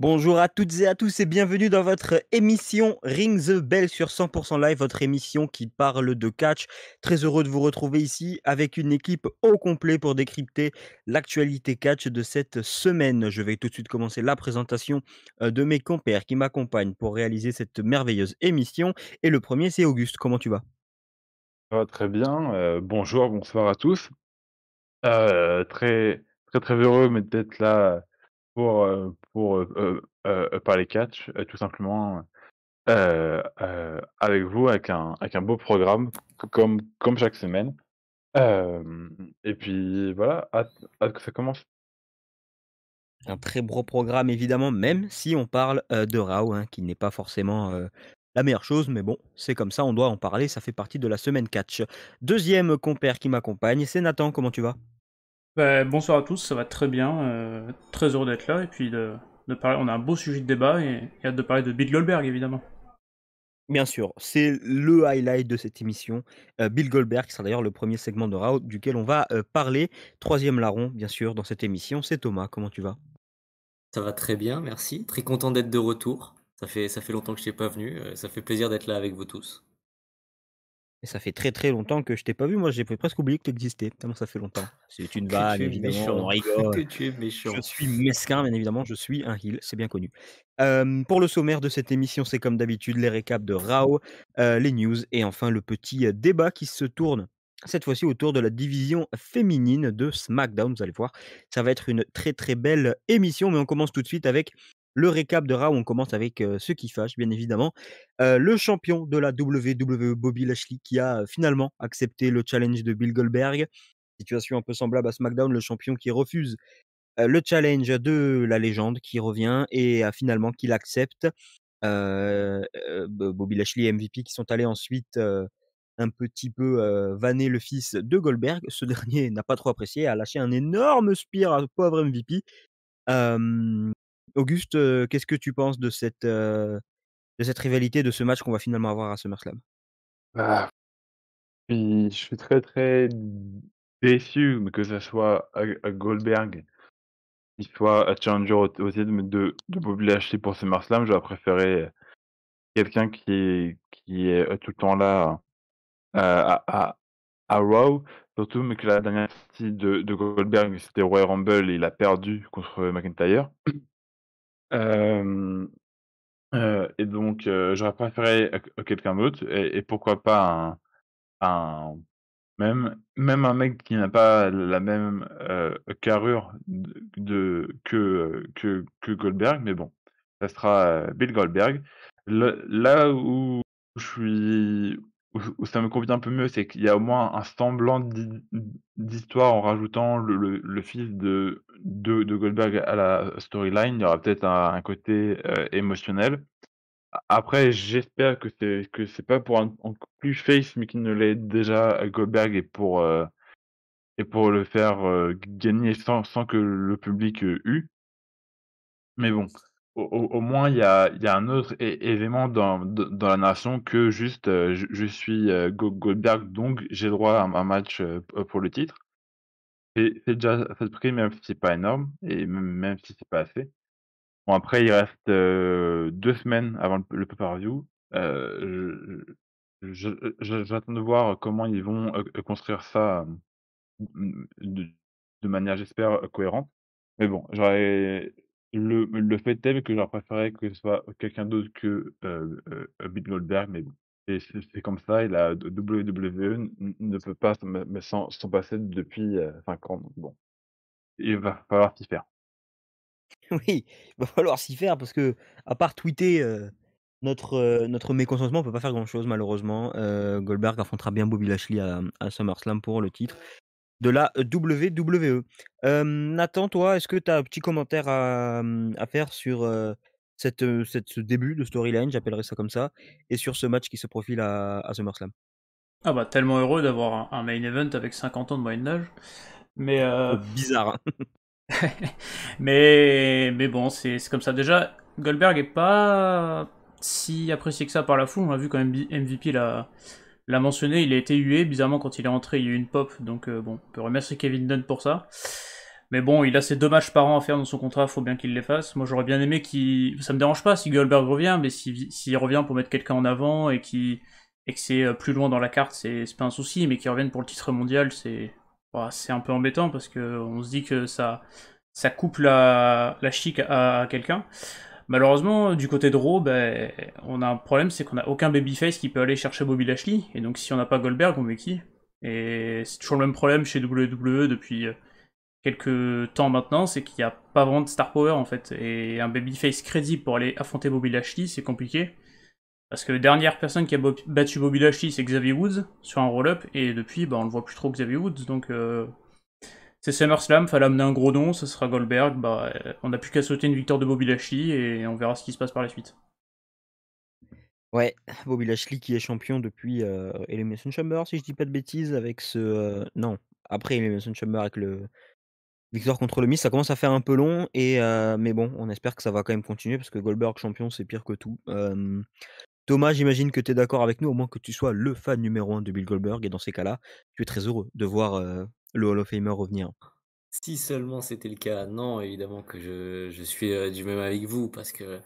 Bonjour à toutes et à tous et bienvenue dans votre émission Ring the Bell sur 100% Live, votre émission qui parle de catch. Très heureux de vous retrouver ici avec une équipe au complet pour décrypter l'actualité catch de cette semaine. Je vais tout de suite commencer la présentation euh, de mes compères qui m'accompagnent pour réaliser cette merveilleuse émission. Et le premier, c'est Auguste. Comment tu vas Très bien. Euh, bonjour, bonsoir à tous. Euh, très, très, très heureux d'être là pour, parler catch, tout simplement avec vous, avec un, avec un beau programme, comme, comme chaque semaine. et puis voilà, hâte, que ça commence un très beau programme évidemment, même si on parle de Rao, hein, qui n'est pas forcément la meilleure chose, mais bon, c'est comme ça, on doit en parler, ça fait partie de la semaine catch. Deuxième compère qui m'accompagne, c'est Nathan, comment tu vas bah, bonsoir à tous, ça va très bien. Euh, très heureux d'être là et puis de, parler. On a un beau sujet de débat et, hâte de parler de Bill Goldberg évidemment. Bien sûr, c'est le highlight de cette émission. Euh, Bill Goldberg qui sera d'ailleurs le premier segment de route duquel on va euh, parler. Troisième larron, bien sûr, dans cette émission. C'est Thomas, comment tu vas Ça va très bien, merci. Très content d'être de retour. Ça fait, ça fait longtemps que je n'ai pas venu. Ça fait plaisir d'être là avec vous tous. Et ça fait très très longtemps que je t'ai pas vu. Moi, j'ai presque oublié que tu existais. ça fait longtemps. C'est une vague évidemment. méchant. Je suis mesquin, bien évidemment. Je suis un heel, c'est bien connu. pour le sommaire de cette émission, c'est comme d'habitude les récaps de Rao, euh, les news et enfin le petit euh, débat qui se tourne cette fois-ci autour de la division féminine de SmackDown. Vous allez voir, ça va être une très très belle émission. Mais on commence tout de suite avec le récap de Raw. On commence avec ce qui fâche, bien évidemment. le champion de la WWE, Bobby Lashley, qui a finalement accepté le challenge de Bill Goldberg. Situation un peu semblable à SmackDown, le champion qui refuse le challenge de la légende qui revient et finalement qu'il accepte. Bobby Lashley et MVP qui sont allés ensuite un petit peu vanner le fils de Goldberg. Ce dernier n'a pas trop apprécié, a lâché un énorme spire à pauvre MVP. Auguste, euh, qu'est-ce que tu penses de cette, euh, de cette rivalité, de ce match qu'on va finalement avoir à SummerSlam ah, je suis très très déçu que ce soit à, Goldberg, qu'il soit à Challenger aussi de de, de Bobby Lashley pour SummerSlam. J'aurais préféré quelqu'un qui est, qui est euh, tout le temps là à, à, Raw. Surtout que la dernière partie de, de Goldberg, c'était Royal Rumble et il a perdu contre McIntyre et donc, j'aurais préféré quelqu'un d'autre, et, pourquoi pas un, un même, même un mec qui n'a pas la même carrure de, que, que, que, Goldberg, mais bon, ça sera Bill Goldberg. là où je suis, où, ça me convient un peu mieux, c'est qu'il y a au moins un semblant d'histoire en rajoutant le, le, fils de, Goldberg à la storyline. Il y aura peut-être un, côté euh, émotionnel. Après, j'espère que c'est que c'est pas pour un, plus face, mais qu'il ne l'est déjà euh, Goldberg et pour euh, et pour le faire gagner sans, sans que le public eût. Mais bon, au, moins, il y a, il y a un autre événement dans, dans la nation que juste euh, je, suis euh, Goldberg, donc j'ai droit à un, match euh, pour le titre. C'est déjà ça prix, même si c'est pas énorme, et même, si c'est pas assez. Bon, après, il reste deux semaines avant le, le pay-per-view. J'attends de voir comment ils vont construire ça de, de manière, j'espère, cohérente. Mais bon, j'aurais le le fait est que j'aurais préféré que ce soit quelqu'un d'autre que, euh, euh Goldberg, mais c'est comme ça et la WWE ne peut pas s'en passer depuis, 5 euh, ans, bon. Il va falloir s'y faire. Oui, il va falloir s'y faire parce que à part tweeter, euh, notre, notre mécontentement, on peut pas faire grand-chose malheureusement. Goldberg affrontera bien Bobby Lashley à à SummerSlam pour le titre de la euh, WWE. Nathan, toi, est-ce que tu as un petit commentaire à, mmh, faire sur cette, ce début de storyline, j'appellerais ça comme ça, et sur ce match qui se profile à, à SummerSlam Ah bah tellement heureux d'avoir un, main event avec 50 ans de moyenne âge, Mais euh, oh, bizarre. Hein. mais mais bon, c'est comme ça. Déjà, Goldberg est pas si apprécié que ça par la foule. On a vu quand même MVP la l'a mentionné, il a été hué. Bizarrement, quand il est entré, il y a eu une pop. Donc, euh, bon, on peut remercier Kevin Dunn pour ça. Mais bon, il a ses deux matchs par an à faire dans son contrat, faut bien qu'il les fasse. Moi, j'aurais bien aimé qu'il. Ça me dérange pas si Goldberg revient, mais s'il revient pour mettre quelqu'un en avant et, qui et que c'est euh, plus loin dans la carte, c'est pas un souci. Mais qu'il revienne pour le titre mondial, c'est c'est un peu embêtant parce que on se dit que ça, ça coupe la, la chic à quelqu'un. Malheureusement, du côté de Raw, ben, on a un problème, c'est qu'on n'a aucun babyface qui peut aller chercher Bobby Lashley. Et donc, si on n'a pas Goldberg, on met qui Et c'est toujours le même problème chez WWE depuis euh, quelques temps maintenant, c'est qu'il n'y a pas vraiment de star power en fait. Et un babyface crédible pour aller affronter Bobby Lashley, c'est compliqué. Parce que la dernière personne qui a battu Bobby Lashley, c'est Xavier Woods sur un roll-up, et depuis, ben, on ne voit plus trop Xavier Woods, donc euh, c'est SummerSlam, fallait amener un gros don, ce sera Goldberg. Bah, euh, on n'a plus qu'à sauter une victoire de Bobby Lashley et on verra ce qui se passe par la suite. Ouais, Bobby Lashley qui est champion depuis euh, Elimination Chamber, si je dis pas de bêtises, avec ce. Euh, non, après Elimination Chamber, avec le. Victoire contre le Miss, ça commence à faire un peu long, et, mais bon, on espère que ça va quand même continuer parce que Goldberg champion, c'est pire que tout. Thomas, j'imagine que tu es d'accord avec nous, au moins que tu sois le fan numéro 1 de Bill Goldberg, et dans ces cas-là, tu es très heureux de voir le Hall of Famer revenir. Si seulement c'était le cas, non, évidemment que je, je suis euh, du même avec vous parce que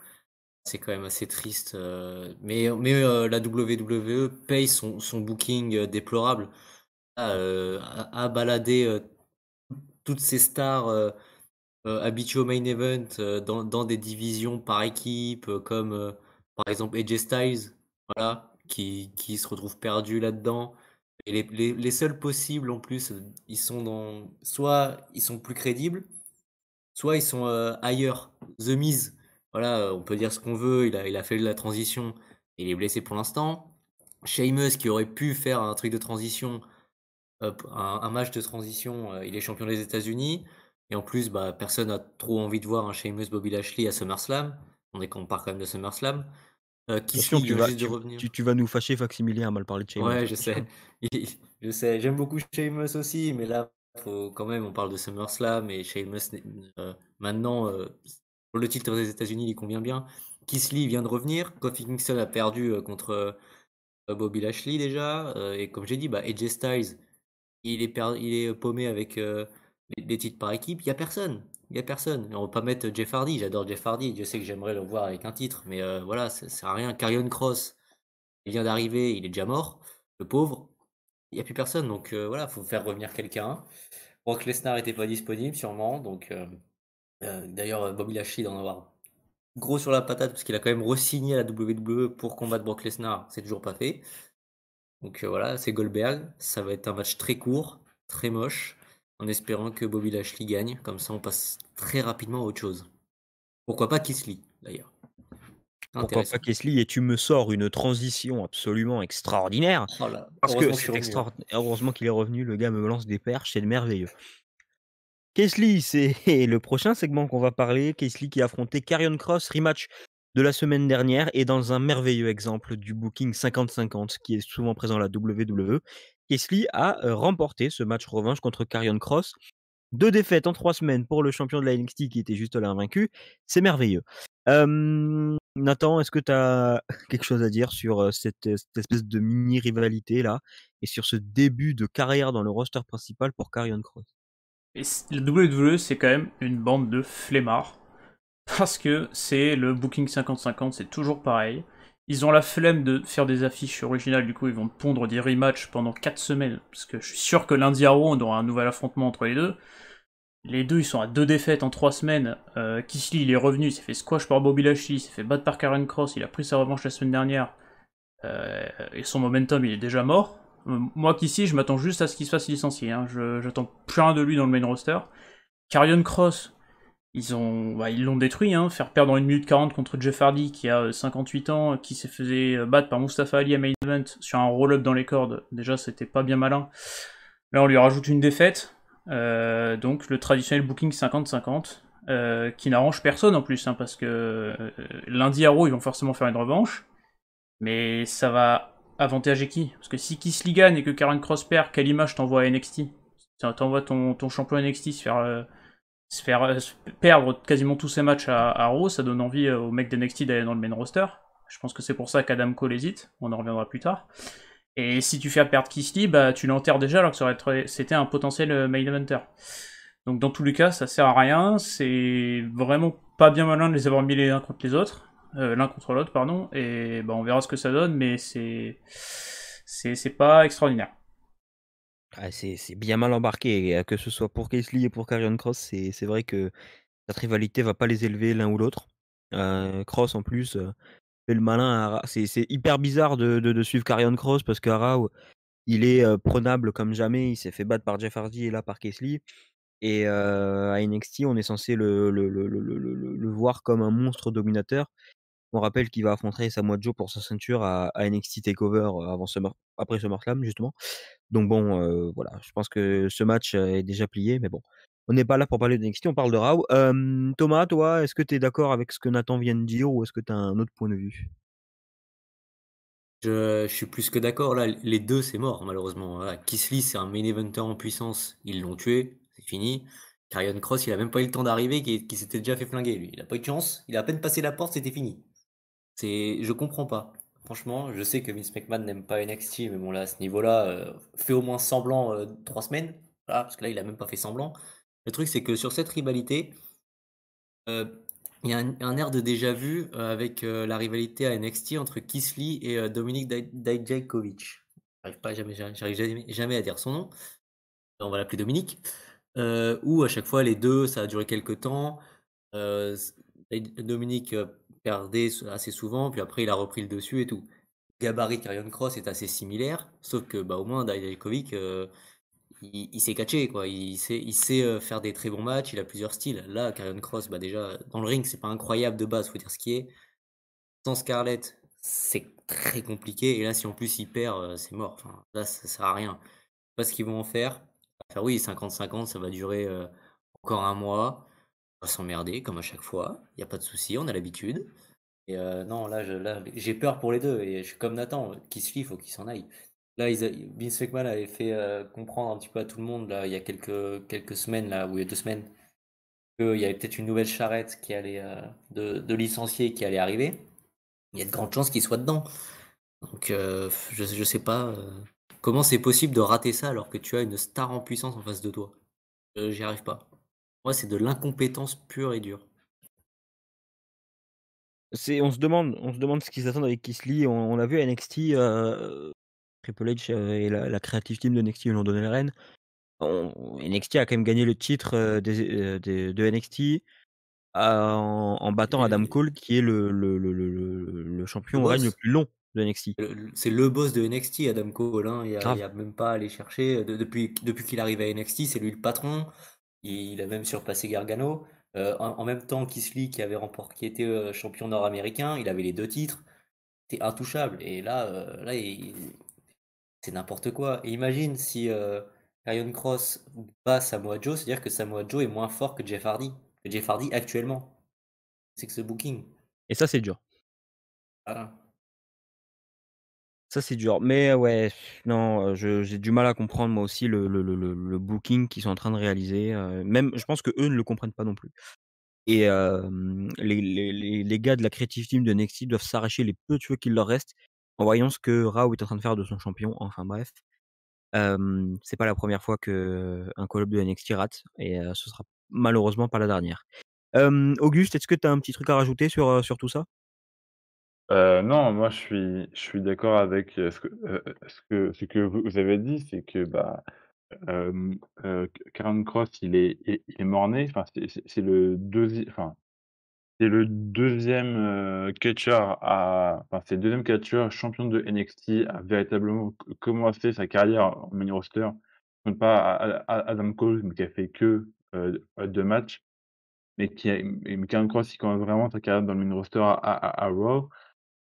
c'est quand même assez triste. Euh, mais mais euh, la WWE paye son, son booking déplorable ah, à, balader toutes ces stars habituées au main event dans, dans, des divisions par équipe, comme par exemple AJ Styles, voilà, qui, qui se retrouve perdu là-dedans. Et les, seuls possibles en plus, euh, ils sont dans. Soit ils sont plus crédibles, soit ils sont euh, ailleurs. The Miz, voilà, euh, on peut dire ce qu'on veut, il a, fait de la transition, il est blessé pour l'instant. Sheamus, qui aurait pu faire un truc de transition, un, match de transition, il est champion des États-Unis. Et en plus, bah, personne n'a trop envie de voir un Sheamus Bobby Lashley à SummerSlam. On, est, on parle quand même de SummerSlam. Euh, qui tu, vas, nous fâcher, Faximilien, à mal parler de Sheamus. Ouais, hein, je sais. je sais. J'aime beaucoup Sheamus aussi, mais là, faut quand même, on parle de SummerSlam et Sheamus, euh, maintenant, euh, pour le titre des États-Unis, il convient bien. Kisley vient de revenir. Kofi Kingston a perdu contre Bobby Lashley déjà. et comme j'ai dit, AJ bah, Styles, il est, il est paumé avec des titres par équipe. Il n'y a personne. Il n'y a personne. on va pas mettre Jeff Hardy. J'adore Jeff Hardy. je sais que j'aimerais le voir avec un titre. Mais euh, voilà, ça sert à rien. Carrion Cross, il vient d'arriver, il est déjà mort. Le pauvre. Il n'y a plus personne. Donc voilà, euh, voilà, faut faire revenir quelqu'un. Brock Lesnar n'était pas disponible, sûrement. Donc euh, D'ailleurs, Bobby Lashley d'en avoir gros sur la patate parce qu'il a quand même re-signé à la WWE pour combattre Brock Lesnar. C'est toujours pas fait. Donc voilà, c'est Goldberg. Ça va être un match très court, très moche en espérant que Bobby Lashley gagne. Comme ça, on passe très rapidement à autre chose. Pourquoi pas Kisley d'ailleurs. Pourquoi pas Kisley Et tu me sors une transition absolument extraordinaire. Oh parce que hein. Heureusement qu'il est revenu, le gars me lance des perches, c'est merveilleux. Kesley, c'est le prochain segment qu'on va parler. Kesley qui a affronté Carrion Cross, rematch de la semaine dernière, et dans un merveilleux exemple du booking 50-50 qui est souvent présent à la WWE. Kesley a remporté ce match revanche contre Carion Cross. Deux défaites en trois semaines pour le champion de la NXT qui était juste là invaincu. C'est merveilleux. Nathan, est-ce que tu as quelque chose à dire sur cette, espèce de mini-rivalité là et sur ce début de carrière dans le roster principal pour Carion Cross Le La WWE, c'est quand même une bande de flemmards parce que c'est le booking 50-50, c'est toujours pareil. Ils ont la flemme de faire des affiches originales, du coup ils vont pondre des rematchs pendant 4 semaines, parce que je suis sûr que lundi à on aura un nouvel affrontement entre les deux. Les deux, ils sont à deux défaites en 3 semaines. Euh, il est revenu, il s'est fait squash par Bobby Lashley, il s'est fait battre par Karen Cross, il a pris sa revanche la semaine dernière, euh, et son momentum, il est déjà mort. Euh, moi, Kisly, je m'attends juste à ce qu'il se fasse licencier, hein. j'attends plus de lui dans le main roster. Karion Cross, ils ont, bah, ils l'ont détruit, hein, faire perdre en 1 minute 40 contre Jeff Hardy qui a 58 euh, ans, qui s'est fait euh, battre par Mustafa Ali à main event sur un roll-up dans les cordes. Déjà, c'était pas bien malin. Là, on lui rajoute une défaite. Euh, donc, le traditionnel booking 50-50, qui n'arrange personne en plus, hein, parce que lundi à Raw, ils vont forcément faire une revanche. Mais ça va avantager qui Parce que si Kiss Ligan et que Karen Cross perd, quelle image t'envoie à NXT T'envoies ton, ton champion NXT se faire se faire euh, perdre quasiment tous ses matchs à, Raw, ça donne envie euh, mec de NXT d'aller dans le main roster. Je pense que c'est pour ça qu'Adam Cole hésite, on en reviendra plus tard. Et si tu fais perdre Kisly, bah tu l'enterres déjà alors que c'était un potentiel euh, main eventer. Donc dans tous les cas, ça sert à rien, c'est vraiment pas bien malin de les avoir mis les uns contre les autres, l'un contre l'autre, pardon, et bah, on verra ce que ça donne, mais c'est... c'est pas extraordinaire. Ah, c'est bien mal embarqué, euh, que ce soit pour Kesley et pour Karrion Cross, c'est c'est vrai que cette rivalité va pas les élever l'un ou l'autre. Cross euh, en plus euh, fait le malin. C'est hyper bizarre de, de, suivre Karrion Cross parce que il est prenable comme jamais. Il s'est fait battre par Jeff Hardy et là par Kesley. Et à NXT, on est censé le- le voir comme un monstre dominateur. On rappelle qu'il va affronter Samoa Joe pour sa ceinture à, NXT Takeover euh, avant ce après SummerSlam justement. Donc bon, euh, voilà, je pense que ce match euh, est déjà plié, mais bon, on n'est pas là pour parler de NXT, on parle de Raw. Thomas, toi, est-ce que tu es d'accord avec ce que Nathan vient de dire ou est-ce que tu as un autre point de vue je, suis plus que d'accord là, les deux c'est mort malheureusement. Kisly c'est un main eventer en puissance, ils l'ont tué, c'est fini. Carion Cross il a même pas eu le temps d'arriver, qui, qui s'était déjà fait flinguer lui. Il n'a pas eu de chance, il a à peine passé la porte, c'était fini. C'est, je comprends pas. Franchement, je sais que Vince McMahon n'aime pas NXT, mais bon là, à ce niveau-là, euh, fait au moins semblant euh, trois semaines. parce que là, il a même pas fait semblant. Le truc, c'est que sur cette rivalité, euh, il y a un, air de déjà vu avec la rivalité à NXT entre Kisly et dominique Dijakovic. J'arrive pas jamais, jamais, à dire son nom. On va l'appeler Dominique. où à chaque fois les deux, ça a duré quelques temps. Dominique perdait assez souvent, puis après il a repris le dessus et tout. Gabarit karion Cross est assez similaire, sauf que bah, au moins Dajkovic, euh, il, s'est caché quoi. Il sait, il sait euh, faire des très bons matchs, il a plusieurs styles. Là, karion Cross, bah, déjà, dans le ring, c'est pas incroyable de base, faut dire ce qui est. Sans Scarlett, c'est très compliqué, et là, si en plus il perd, euh, c'est mort. Enfin, là, ça sert à rien. Je sais pas ce qu'ils vont en faire. Enfin, oui, 50-50, ça va durer encore un mois s'emmerder comme à chaque fois. Il n'y a pas de souci, on a l'habitude. Et euh, non, là, j'ai peur pour les deux. Et je suis comme Nathan, qui se il faut qu'il s'en aille. Là, ils Vince McMahon avait fait euh, comprendre un petit peu à tout le monde là, il y a quelques, quelques semaines là, ou il y a deux semaines, qu'il y avait peut-être une nouvelle charrette qui allait euh, de, licenciés qui allait arriver. Il y a de grandes chances qu'il soit dedans. Donc, je, ne sais pas comment c'est possible de rater ça alors que tu as une star en puissance en face de toi. J'y arrive pas c'est de l'incompétence pure et dure. C'est, on se demande, on se demande ce qu'ils attendent avec Kisly. On, l'a vu à NXT, euh, Triple H euh, et la, creative team de NXT ont donné la reine. NXT a quand même gagné le titre euh, de NXT en, battant Adam Cole, qui est le, champion règne le plus long de NXT. C'est le boss de NXT, Adam Cole. Hein. Il n'y a, même pas à aller chercher. depuis depuis qu'il arrive à NXT, c'est lui le patron il a même surpassé Gargano. Euh, en, même temps, Kisly, qui avait remporté, qui était euh, champion nord-américain, il avait les deux titres. C'était intouchable. Et là, euh, là, c'est n'importe quoi. Et imagine si Ryan Cross bat Samoa Joe, c'est-à-dire que Samoa Joe est moins fort que Jeff Hardy, que Jeff Hardy actuellement. C'est que ce booking. Et ça, c'est dur. Ça, c'est dur. Mais euh, ouais, non, euh, j'ai du mal à comprendre moi aussi le, booking qu'ils sont en train de réaliser. Euh, même, je pense que eux ne le comprennent pas non plus. Et les, gars de la Creative Team de NXT doivent s'arracher les peu de cheveux qu'il leur reste en voyant ce que Rao est en train de faire de son champion. Enfin bref, c'est pas la première fois qu'un un call de NXT rate et ce sera malheureusement pas la dernière. Auguste, est-ce que tu as un petit truc à rajouter sur, sur tout ça non, moi je suis je suis d'accord avec, ce que, ce que ce que vous avez dit, c'est que, bah, euh, Karen Cross, il est il est enfin c'est c'est le deuxième enfin, c'est le deuxième catcher à enfin c'est le champion de NXT à véritablement commencer sa carrière en mini roster. pas à Adam Cole, mais qui a fait que, deux matchs, mais qui a mais Karen Cross, il commence vraiment sa carrière dans le mini roster à à Raw.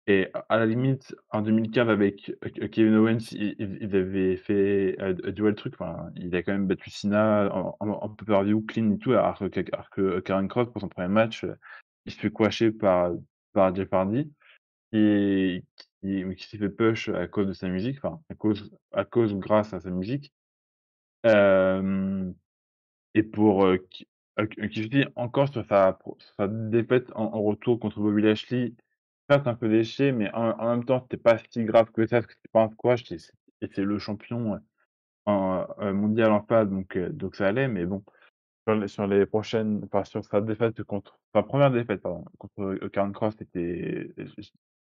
Et à la limite, en 2015, avec euh, Kevin Owens, il avait fait un euh, duel truc. Enfin, il a quand même battu Cena en, peu view clean et tout, alors que, euh, Karen Cross, pour son premier match, il se fait quasher par, par Jeff Hardy, et qui, s'est fait push à cause de sa musique, enfin, à cause, à cause ou grâce à sa musique. et pour euh, encore sur sa, défaite en, en retour contre Bobby Lashley, c'est un peu déchet, mais en, même temps, c'était pas si grave que ça, parce que c'est pas un squash, et c'est le champion euh, en, euh, mondial en phase, donc, euh, donc ça allait, mais bon, sur les, prochaines, enfin, sur sa défaite contre, enfin, première défaite, pardon, contre Karen Cross, c'était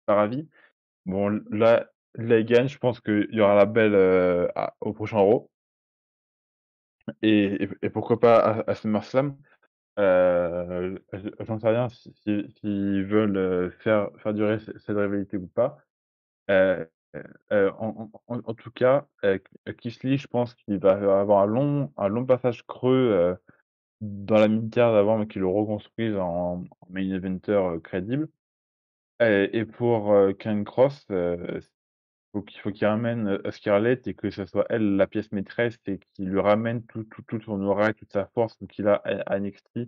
pas ravi. Bon, là, les il gagne, je pense qu'il y aura la belle au prochain Euro. Et, et, pourquoi pas à, à SummerSlam. Euh, j'en sais rien s'ils veulent euh, faire, faire durer cette rivalité ou pas. Euh, en, en, tout cas, kisly je pense qu'il va avoir un long, un long passage creux dans la mid terre d'avant, mais qu'il le reconstruise en, main eventer crédible. Et, pour Ken Cross, faut qu'il faut qu'il ramène euh, Scarlett et que ce soit elle la pièce maîtresse et qu'il lui ramène tout, tout, toute son aura et toute sa force qu'il a à, euh, et NXT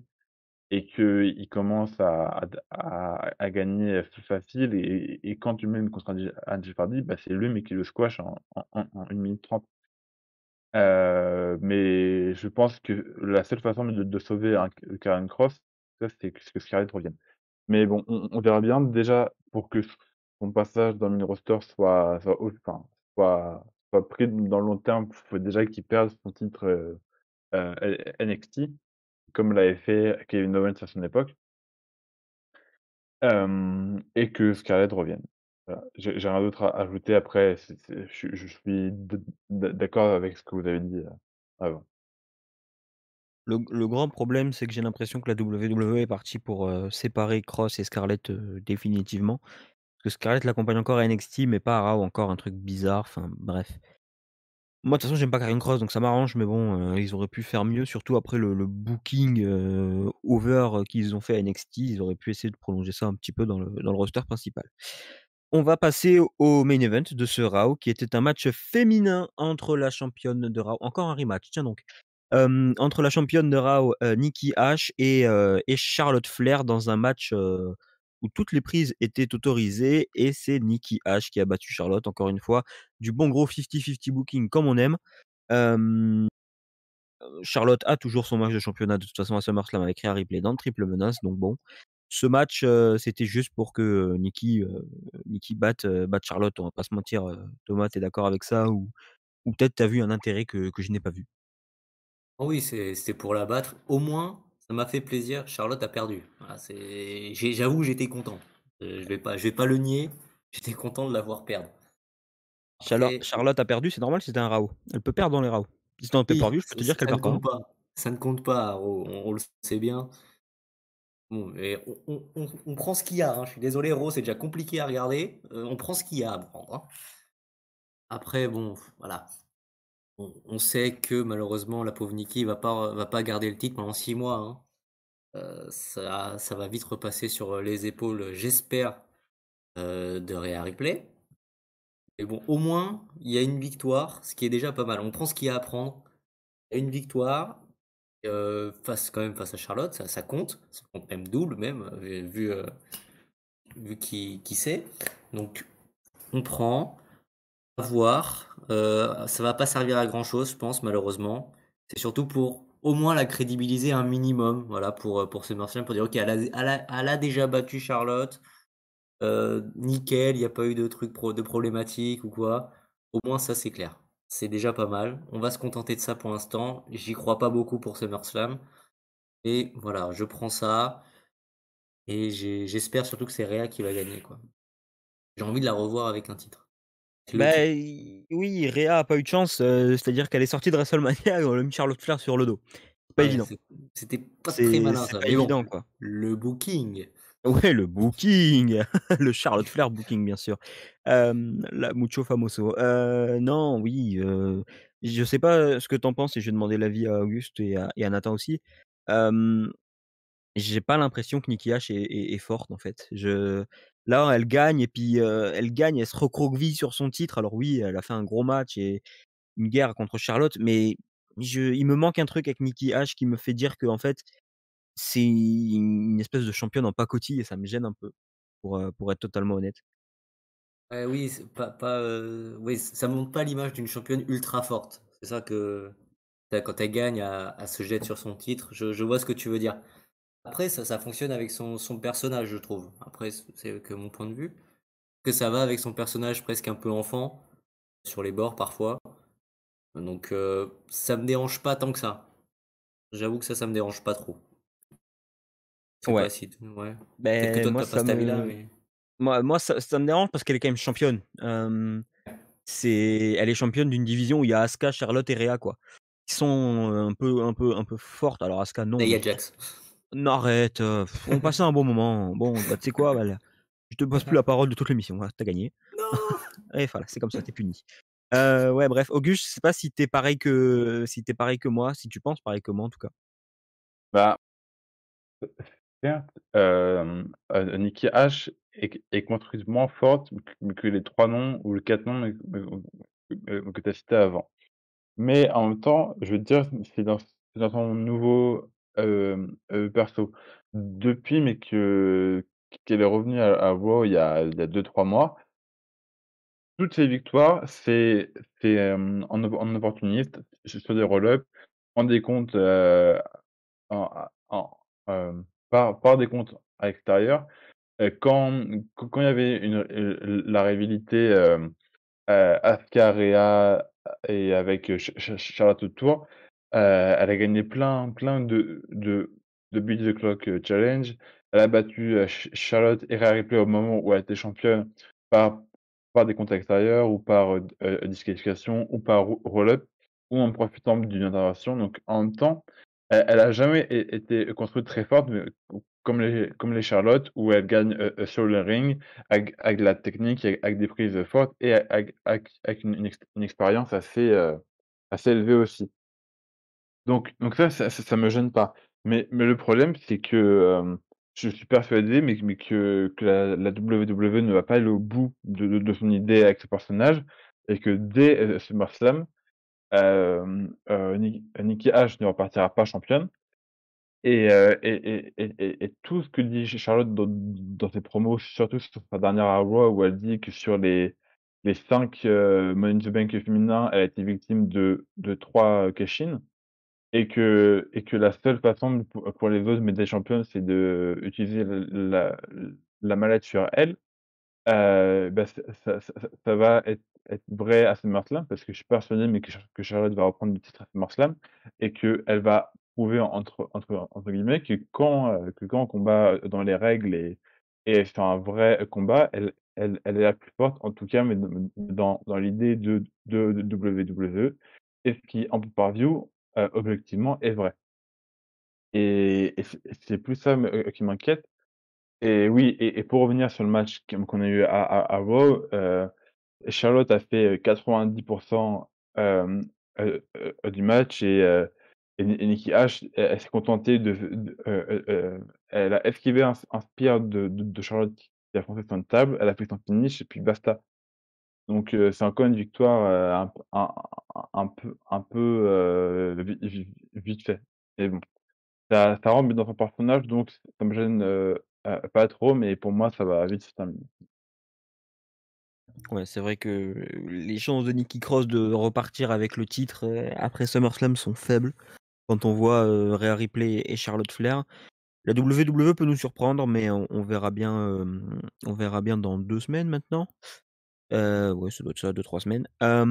et qu'il commence à, à, à, gagner euh, facile. Et, et quand tu mets une contre Angie Fardy, bah, c'est lui mais qui le squash en, en, 1 minute 30. mais je pense que la seule façon de, sauver un, Karen Cross, c'est que Scarlett revienne. Mais bon, on, on verra bien. Déjà, pour que passage dans le roster soit, soit, soit, pris dans le long terme. Il faut déjà qu'il perde son titre euh, euh, NXT, comme l'avait fait Kevin Owens à son époque, et que Scarlett revienne. J'ai rien d'autre à ajouter après. je, suis d'accord avec ce que vous avez dit euh, avant. Le, le grand problème, c'est que j'ai l'impression que la WWE est partie pour séparer Cross et Scarlett définitivement parce que Scarlett l'accompagne encore à NXT, mais pas à Raw, encore un truc bizarre, enfin bref. Moi, de toute façon, j'aime pas Karen Cross, donc ça m'arrange, mais bon, euh, ils auraient pu faire mieux, surtout après le, booking euh, over euh, qu'ils ont fait à NXT, ils auraient pu essayer de prolonger ça un petit peu dans le, dans le roster principal. On va passer au main event de ce Raw, qui était un match féminin entre la championne de Raw, encore un rematch, tiens donc, entre la championne de Raw, Nikki H, et, et, Charlotte Flair dans un match où toutes les prises étaient autorisées. Et c'est Nikki H qui a battu Charlotte, encore une fois. Du bon gros 50-50 booking comme on aime. Charlotte a toujours son match de championnat de toute façon à SummerSlam avec un replay dans triple menace. Donc bon, ce match, c'était juste pour que Nicky Nikki, batte, batte, Charlotte. On va pas se mentir, Thomas, t'es d'accord avec ça Ou, ou peut-être as vu un intérêt que, que je n'ai pas vu Oui, c'était pour la battre. Au moins, ça m'a fait plaisir. Charlotte a perdu. J'avoue, j'étais content. Euh, je vais pas, je vais pas le nier. J'étais content de l'avoir perdre. Charlotte, a perdu, c'est normal si c'était un Rao. Elle peut perdre dans les Rao. Si c'était un peu vu je peux te dire qu'elle perd pas. Ça ne compte pas, On, le sait bien. Bon, on, prend ce qu'il y a. Hein. Je suis désolé, Rao, c'est déjà compliqué à regarder. Euh, on prend ce qu'il y a à prendre. Hein. Après, bon, voilà on, sait que malheureusement, la pauvre Nikki va pas, va pas garder le titre pendant six mois. Hein. Euh, ça, va vite repasser sur les épaules, j'espère, euh, de Réa Ripley. Mais bon, au moins, il y a une victoire, ce qui est déjà pas mal. On prend ce qu'il y a à prendre. Une victoire, euh, face quand même face à Charlotte, ça, compte, ça compte même double même vu qui, qui c'est. Donc on prend, à voir. Euh, ça va pas servir à grand chose, je pense, malheureusement. C'est surtout pour au moins la crédibiliser un minimum, voilà, pour, euh, pour ce pour dire, ok, elle a, déjà battu Charlotte, euh, nickel, il n'y a pas eu de truc de problématique ou quoi. Au moins, ça, c'est clair. C'est déjà pas mal. On va se contenter de ça pour l'instant. J'y crois pas beaucoup pour SummerSlam. Et voilà, je prends ça. Et j'espère surtout que c'est Réa qui va gagner, quoi. J'ai envie de la revoir avec un titre. Bah, oui, Rhea a pas eu de chance, euh, c'est-à-dire qu'elle est sortie de WrestleMania et on a mis Charlotte Flair sur le dos. C'est pas évident. C'était pas très malin ça. Pas évident, quoi. Le booking. Ouais, le booking, le Charlotte Flair booking bien sûr. la mucho famoso. Euh, non, oui, euh, je sais pas ce que t'en penses et je vais demander l'avis à Auguste et à, Nathan aussi. J'ai pas l'impression que Nikki H est, est, forte en fait. Je Là, elle gagne et puis elle gagne, elle se recroqueville sur son titre. Alors oui, elle a fait un gros match et une guerre contre Charlotte, mais il me manque un truc avec Nikki H qui me fait dire que en fait, c'est une espèce de championne en pacotille et ça me gêne un peu, pour, pour être totalement honnête. Eh oui, pas, pas oui, ça montre pas l'image d'une championne ultra forte. C'est ça que quand elle gagne, à, se jette sur son titre. je, vois ce que tu veux dire. Après, ça, ça fonctionne avec son, personnage, je trouve. Après, c'est que mon point de vue. Que ça va avec son personnage presque un peu enfant, sur les bords parfois. Donc, euh, ça me dérange pas tant que ça. J'avoue que ça, ça me dérange pas trop. Ouais. moi, ça me... moi, ça, me dérange parce qu'elle est quand même championne. c'est... Elle est championne d'une division où il y a Asuka, Charlotte et Rhea, quoi. Qui sont euh, un peu, un peu, un peu fortes. Alors, Asuka, non. Et il y a Jax. Non, arrête, on passait un bon moment. Bon, bah, tu sais quoi, je te passe plus la parole de toute l'émission, tu t'as gagné. Et voilà, c'est comme ça, t'es puni. ouais, bref, Auguste, je sais pas si t'es pareil que si t'es pareil que moi, si tu penses pareil que moi en tout cas. Bah, certes, euh, Nikki H est, est moins forte que les trois noms ou les quatre noms euh, euh, euh, que tu as cités avant. Mais en même temps, je veux dire, c'est dans, dans son nouveau perso. Depuis mais que qu'elle est revenue à à WoW il y a il a 2-3 mois toutes ses victoires, c'est c'est, en opportuniste, sur des roll-up, en des comptes en en, par des comptes à l'extérieur. quand, quand il y avait une, la rivalité, euh, et avec, Charlotte Tour. Euh, elle a gagné plein, plein de, de, de Beat the Clock euh, Challenge. Elle a battu euh, Charlotte et au moment où elle était championne par, par des contacts extérieurs ou par disqualification ou par roll-up ou en profitant d'une intervention. Donc en même temps, elle n'a jamais été construite très forte, comme les, comme les Charlotte, où elle gagne sur le ring avec, de la technique, avec, des prises fortes et avec, une, une, expérience assez, assez élevée aussi. Donc donc ça ça ça me gêne pas. Mais mais le problème, c'est que, je suis persuadé, mais mais que la WWE ne va pas aller au bout de son idée avec ce personnage et que dès, ce SummerSlam, Nikki H ne repartira pas championne et et et tout ce que dit Charlotte dans ses promos, surtout sur sa dernière où elle dit que sur les les 5, Money in the Bank féminins, elle a été victime de de trois cash et que, et que la seule façon pour, les autres médailles championnes champions, c'est d'utiliser la, la, mallette sur elle, euh, bah, ça, ça, ça, va être, être, vrai à moment-là parce que je suis persuadé mais que, que Charlotte va reprendre le titre à moment-là et qu'elle va prouver entre, entre, entre guillemets que quand, euh, que quand on combat dans les règles et, et c'est un vrai combat, elle, elle, elle, est la plus forte en tout cas mais dans, dans l'idée de, de, WWE. E, et ce qui, en plus par view euh, objectivement est vrai. Et c'est plus ça euh, qui m'inquiète et oui et pour revenir sur le match qu'on a eu à à euh, Charlotte a fait, 90 du match et Nikki H elle s'est contentée de elle a esquivé un spear de Charlotte qui a foncé sur une table, elle a pris son finish et puis basta. Donc c'est encore une victoire un, peu, vite fait. Et bon, ça, ça dans son personnage, donc ça me gêne pas trop, mais pour moi ça va vite se terminer. Ouais, c'est vrai que les chances de Nikki Cross de repartir avec le titre après SummerSlam sont faibles. Quand on voit Rhea Ripley et Charlotte Flair, la WWE peut nous surprendre, mais on, verra bien, on verra bien dans deux semaines maintenant. Euh, ouais, ça doit être ça, 2-3 semaines. Euh,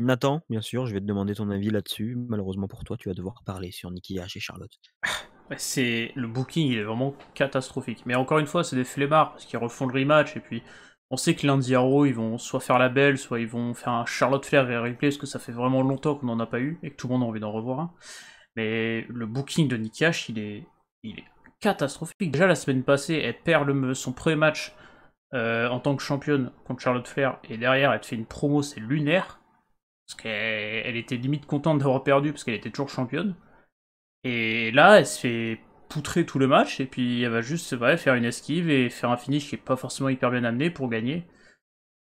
Nathan, bien sûr, je vais te demander ton avis là-dessus. Malheureusement pour toi, tu vas devoir parler sur Nicky et Charlotte. Ah, c'est le booking, il est vraiment catastrophique. Mais encore une fois, c'est des flemmards parce qu'ils refont le rematch et puis on sait que lundi ils vont soit faire la belle, soit ils vont faire un Charlotte Flair et un replay parce que ça fait vraiment longtemps qu'on n'en a pas eu et que tout le monde a envie d'en revoir un. Mais le booking de Nicky il est, il est catastrophique. Déjà la semaine passée, elle perd le, son premier match euh, en tant que championne contre Charlotte Flair, et derrière elle te fait une promo, c'est lunaire. Parce qu'elle était limite contente d'avoir perdu, parce qu'elle était toujours championne. Et là, elle se fait poutrer tout le match, et puis elle va juste vrai, faire une esquive et faire un finish qui est pas forcément hyper bien amené pour gagner.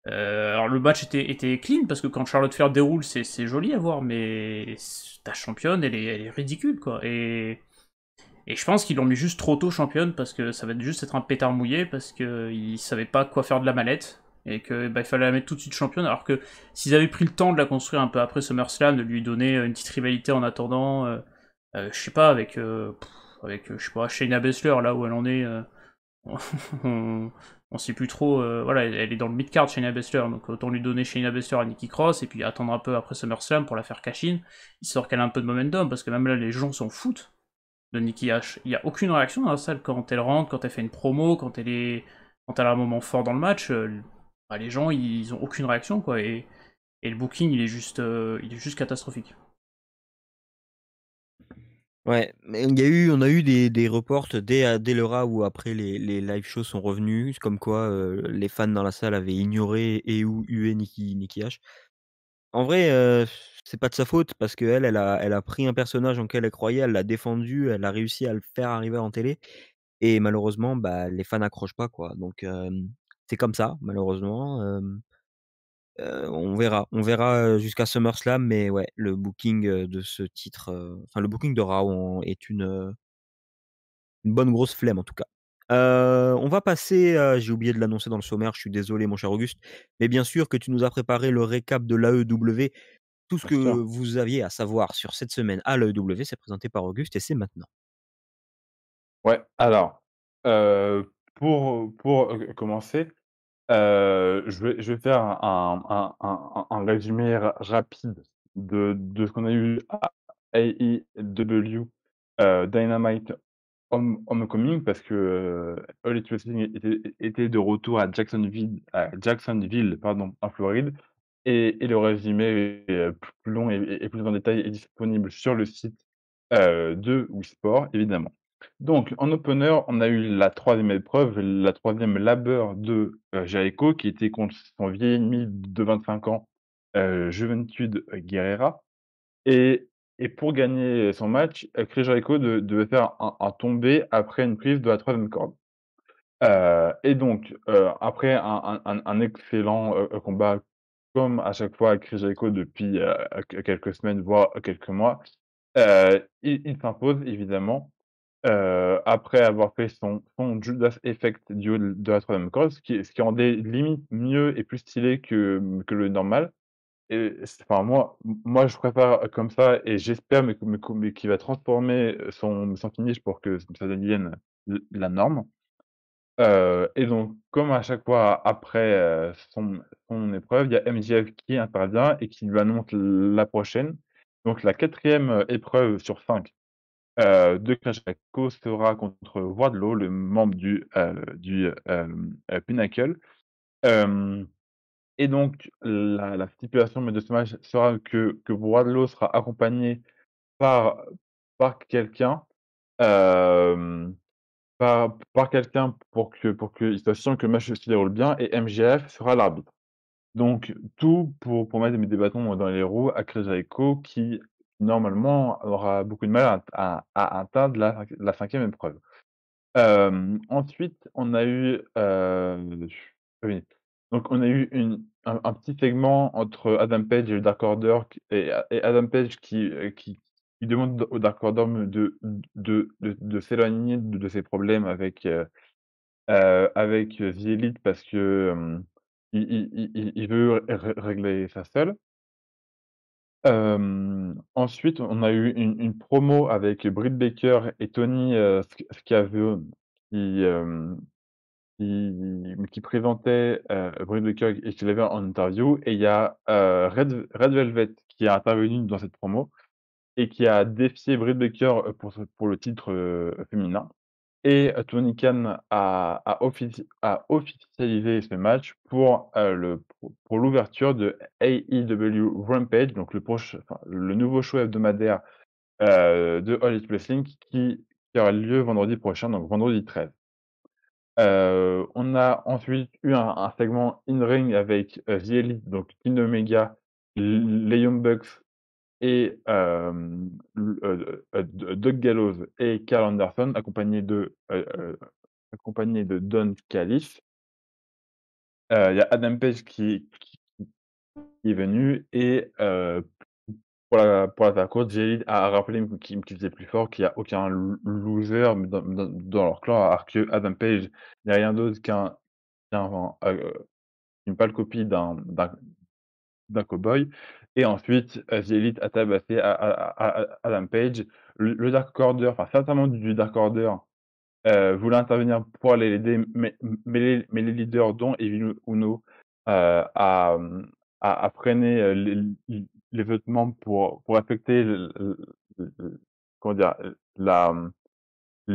Euh, alors le match était, était, clean, parce que quand Charlotte Flair déroule, c'est joli à voir, mais ta championne, elle est, elle est ridicule, quoi. Et et je pense qu'ils l'ont mis juste trop tôt championne parce que ça va juste être un pétard mouillé parce qu'ils savaient pas quoi faire de la mallette et que bah, il fallait la mettre tout de suite championne. Alors que s'ils avaient pris le temps de la construire un peu après SummerSlam, de lui donner euh, une petite rivalité en attendant, euh, euh, je sais pas avec Bessler avec je pas là où elle en est, on, sait plus trop. voilà, elle est dans le mid card Shayna Bessler. donc autant lui donner Shaina Bessler à Nikki Cross et puis attendre un peu après SummerSlam pour la faire cash il histoire qu'elle a un peu de momentum parce que même là les gens s'en foutent de Nikki Il n'y a aucune réaction dans la salle quand elle rentre, quand elle fait une promo, quand elle est, quand elle a un moment fort dans le match. Euh, bah, les gens, ils ont aucune réaction, quoi. Et, et le booking, il est juste, euh, il est juste catastrophique. Ouais, mais y a eu, on a eu des, des reports dès, le rat où après les, les, live shows sont revenus, comme quoi euh, les fans dans la salle avaient ignoré et ou en vrai, ce c'est pas de sa faute parce qu'elle, elle a elle a pris un personnage en quel elle croyait, elle l'a défendu, elle a réussi à le faire arriver en télé et malheureusement, bah, les fans n'accrochent pas, quoi. Donc c'est comme ça, malheureusement, on verra on verra, jusqu'à SummerSlam mais ouais, le booking, de ce titre, enfin le booking de Raw est une, une bonne grosse flemme, en tout cas. Euh, on va passer, j'ai oublié de l'annoncer dans le sommaire, je suis désolé mon cher Auguste, mais bien sûr que tu nous as préparé le récap de l'AEW. Tout ce que vous aviez à savoir sur cette semaine à l'AEW, c'est présenté par Auguste et c'est maintenant. Ouais, alors, euh, pour, pour euh, commencer, je vais, je, vais, faire un, un, résumé rapide de, de ce qu'on a eu à AEW Dynamite Homecoming parce que euh, All était, de retour à Jacksonville, à Jacksonville pardon, en Floride. Et, le résumé est euh, plus long et, plus en détail est disponible sur le site euh, de Wisport, évidemment. Donc, en opener, on a eu la troisième épreuve, la troisième labeur de euh, qui était contre son vieil ennemi de 25 ans, euh, Juventud Guerrera. Et et pour gagner son match, euh, Chris devait faire un, un, tombé après une prise de la troisième corde. Euh, et donc, euh, après un, un, un excellent euh, euh, combat, comme à chaque fois à depuis quelques semaines, voire quelques mois, il, il s'impose évidemment après avoir fait son, Judas Effect du haut de la troisième corde, ce qui, ce qui en limite mieux et plus stylé que, que le normal enfin, moi, moi, je prépare euh, comme ça et j'espère qu'il va transformer euh, son, son pour que ça devienne la norme. Euh, et donc, comme à chaque fois après son, épreuve, il y a MJF qui intervient et qui lui annonce la prochaine. Donc, la quatrième épreuve sur cinq euh, de Krachako sera contre Wadlow, le membre du, du Pinnacle. Et donc, la, stipulation de ce match sera que, que Bradlow sera accompagné par, par quelqu'un. Euh, par, par quelqu'un pour que pour qu'il soit sûr que le match se déroule bien et MGF sera l'arbitre. Donc tout pour, pour mettre des bâtons dans les roues à Chris qui normalement aura beaucoup de mal à, atteindre la, la, cinquième épreuve. Euh, ensuite, on a eu euh, donc, on a eu un, petit segment entre Adam Page et le Dark Order, et, Adam Page qui, euh, qui, demande au Dark Order de, de, s'éloigner de, ses problèmes avec, euh, euh, avec The Elite parce que il, il, veut régler ça seul. ensuite, on a eu une, promo avec Britt Baker et Tony Schiavone qui, qui, qui présentait euh, Bruno et qui l'avait en interview. Et il y a euh, Red, Velvet qui est intervenu dans cette promo et qui a défié Britt Baker euh, pour, pour le titre euh, féminin. Et Tony Khan a, a, officialisé ce match pour le l'ouverture de AEW Rampage, donc le, le nouveau show hebdomadaire de All Elite qui, qui aura lieu vendredi prochain, donc vendredi 13. Euh, on a ensuite eu un, segment in-ring avec euh, The Elite, donc Kin Omega, les Bucks et euh, Doug Gallows et Carl Anderson, accompagné de, accompagné de Don Callis. Il y a Adam Page qui, est venu et pour la, pour la course, Jelid a rappelé qu'il me faisait plus fort, qu'il n'y a aucun loser dans, dans, leur clan, alors que Adam Page, n'est rien d'autre qu'un qu euh, une pâle copie d'un d'un cowboy. Et ensuite, euh, Jelid a tabassé à, à, à, Adam Page. Le, le, Dark Order, enfin certainement du Dark Order, euh, voulait intervenir pour aller l'aider mais, les, les leaders, dont Evino Uno, euh, a, à, à freiner euh, les vêtements pour, pour affecter la,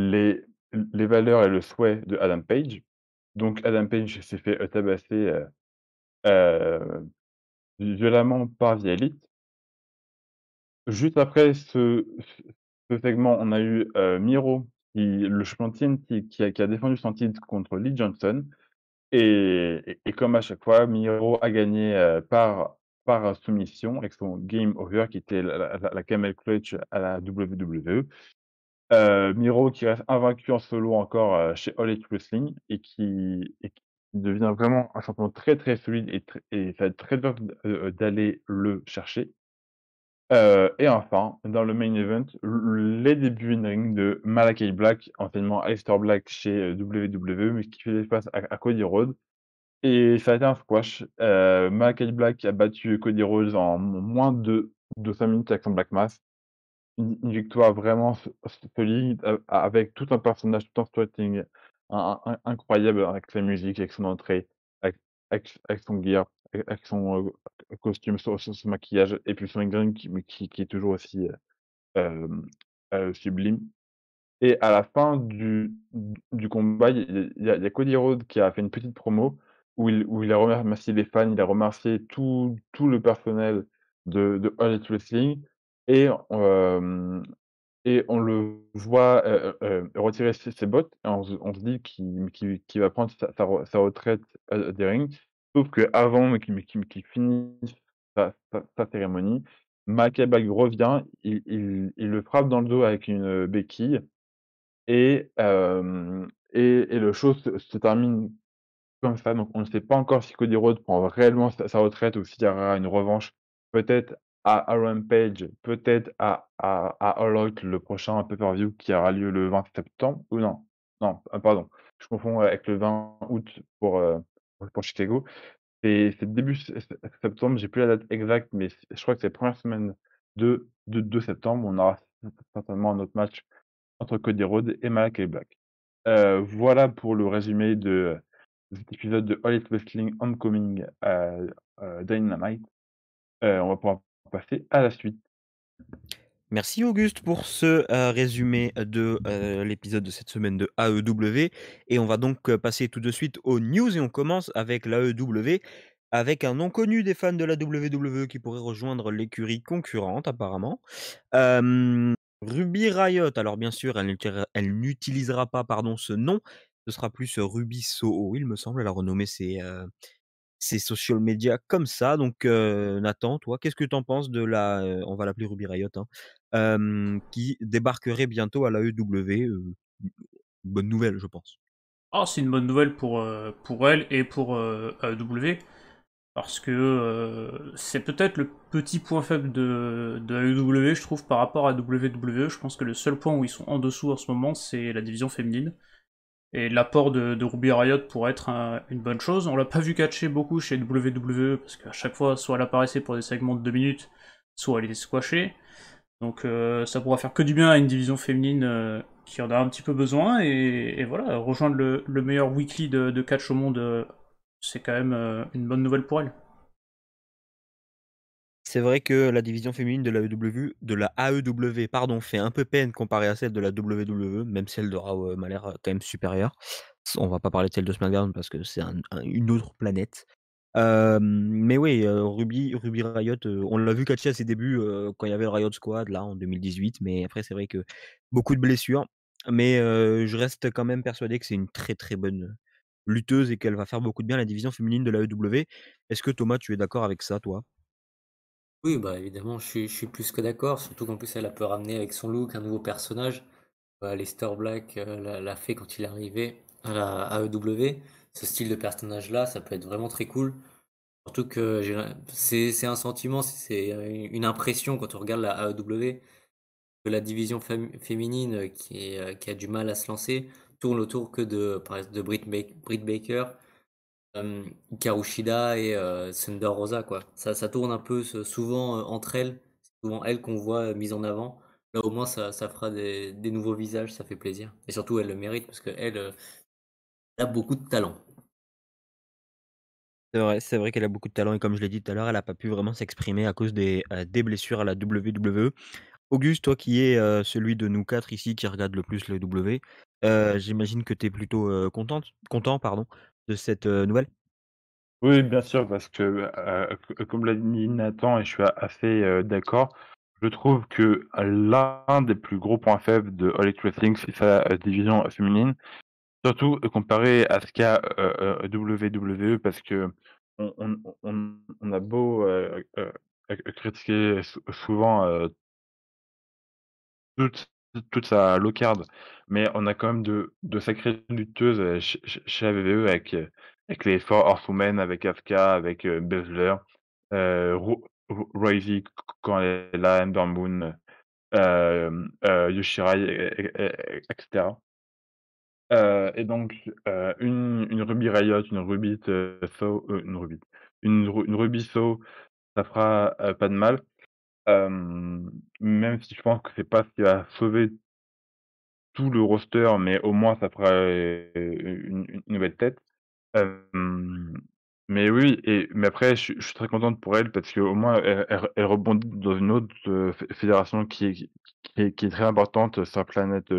les, les valeurs et le souhait de Adam Page. Donc Adam Page s'est fait tabasser euh, euh, violemment par Elite. Juste après ce, ce, segment, on a eu Miro, le champion qui, qui, a, qui, a défendu son titre contre Lee Johnson. Et, et, comme à chaque fois, Miro a gagné euh, par, par soumission avec son Game Over qui était la, Camel Clutch à la WWE. Euh, Miro qui reste invaincu en solo encore euh, chez All Elite Wrestling et qui, devient vraiment un champion très très solide et, tr et ça être très dur euh, d'aller le chercher. Euh, et enfin, dans le main event, les débuts in ring de Malakai Black, anciennement Alistair Black chez euh, WWE, mais qui faisait face à, Cody Rhodes. Et ça a été un squash. Euh, Malakai Black a battu Cody Rhodes en moins de, de 5 minutes avec son Black Mass. Une, victoire vraiment solide, avec tout un personnage, tout un storytelling incroyable, avec sa musique, avec son entrée, avec, son gear, avec son, costume, son, son- maquillage, et puis son ring, qui, qui- est toujours aussi euh, euh, sublime. Et à la fin du, du combat, il y, a Cody Rhodes qui a fait une petite promo où il, où il a remercié les fans, il a remercié tout, tout le personnel de, All It Wrestling. Et, et on le voit euh, retirer ses, bottes. Et on, se on se dit qu'il va prendre sa, sa retraite des rings. Sauf qu'avant qu'il finisse sa, cérémonie, Makebag revient, il, le frappe dans le dos avec une béquille et, et, le show se, termine comme ça. Donc on ne sait pas encore si Cody Rhodes prend réellement sa, retraite ou s'il y aura une revanche, peut-être à, Aaron Page, peut-être à, à, All Out, le prochain pay-per-view qui aura lieu le 20 septembre ou non. Non, ah, pardon, je confonds avec le 20 août pour, euh, pour Chicago. C'est début septembre, j'ai plus la date exacte, mais je crois que c'est la première semaine de, de, septembre. On aura certainement un autre match entre Cody Rhodes et Malakai Black. Euh, voilà pour le résumé de, cet épisode de All Is Wrestling Homecoming à, Dynamite. Euh, on va pouvoir passer à la suite. Merci Auguste pour ce euh, résumé de euh, l'épisode de cette semaine de AEW. Et on va donc euh, passer tout de suite aux news et on commence avec l'AEW, avec un nom connu des fans de la WWE qui pourrait rejoindre l'écurie concurrente apparemment. Ruby Riot, alors bien sûr, elle, n'utilisera pas pardon, ce nom, ce sera plus Ruby Soho, il me semble, elle a renommé ses, ses social media comme ça. Donc Nathan, toi, qu'est-ce que tu en penses de la, on va l'appeler Ruby Riot, hein, qui débarquerait bientôt à l'AEW. bonne nouvelle, je pense. Ah, c'est une bonne nouvelle pour, pour elle et pour AEW parce que c'est peut-être le petit point faible de, de AEW, je trouve, par rapport à WWE. Je pense que le seul point où ils sont en dessous en ce moment, c'est la division féminine. Et l'apport de, Ruby Riot pourrait être une bonne chose. On l'a pas vu catcher beaucoup chez WWE, parce qu'à chaque fois, soit elle apparaissait pour des segments de 2 minutes, soit elle était squashée. Donc euh, ça pourra faire que du bien à une division féminine euh, qui en a un petit peu besoin. Et, voilà, rejoindre le, meilleur weekly de, catch au monde, euh, c'est quand même une bonne nouvelle pour elle. C'est vrai que la division féminine de la, AEW, de la AEW pardon, fait un peu peine comparée à celle de la WWE, même celle de Raw m'a l'air quand même supérieure. On va pas parler de celle de SmackDown parce que c'est une autre planète mais oui, Ruby, Ruby Riot, on l'a vu catcher à ses débuts quand il y avait le Riot Squad, là, en 2018. Mais après, c'est vrai que beaucoup de blessures. Mais je reste quand même persuadé que c'est une très très bonne lutteuse et qu'elle va faire beaucoup de bien à la division féminine de la EW. Est-ce que Thomas, tu es d'accord avec ça, toi Oui, bah évidemment, je suis, plus que d'accord. Surtout qu'en plus, elle a peut ramener avec son look un nouveau personnage. Les bah, Lester Black l'a fait quand il est arrivé à la AEW ce style de personnage-là, ça peut être vraiment très cool. Surtout que c'est un sentiment, c'est une impression quand on regarde la AEW, que la division féminine qui, qui, a du mal à se lancer tourne autour que de, de Britt, Baker, euh, Karushida et Sunder euh, Rosa. Quoi. Ça, ça tourne un peu souvent euh, entre elles, souvent elles qu'on voit mises en avant. Là au moins ça, ça fera des, des, nouveaux visages, ça fait plaisir. Et surtout elle le mérite parce qu'elle, elle a beaucoup de talent. C'est vrai, c'est vrai qu'elle a beaucoup de talent et comme je l'ai dit tout à l'heure, elle n'a pas pu vraiment s'exprimer à cause des, euh, blessures à la WWE. Auguste, toi qui es euh, celui de nous quatre ici qui regarde le plus le W, euh, j'imagine que tu es plutôt content pardon, de cette nouvelle. Oui, bien sûr, parce que comme l'a dit Nathan, et je suis assez d'accord, je trouve que l'un des plus gros points faibles de All Elite Wrestling, c'est sa division féminine. Surtout euh, comparé à ce qu'a euh, euh, WWE, parce que on, on, a beau critiquer souvent toute, toute, sa low card, mais on a quand même de, de sacrées lutteuses chez WWE, avec, avec les Four Horsewomen, avec Afka, avec Bezler, Royzy quand elle est là, Ember Moon, Yoshirai, etc. Euh, et donc, euh, une, Ruby Riot, une Ruby euh, So, une Ruby, une, Ruby ça fera euh, pas de mal. même si je pense que c'est pas ce qui va sauver tout le roster, mais au moins ça fera une, nouvelle tête. mais oui, et, mais après, je, suis très contente pour elle parce qu'au moins elle, rebondit dans une autre fédération qui est, qui, est, qui est très importante sur la planète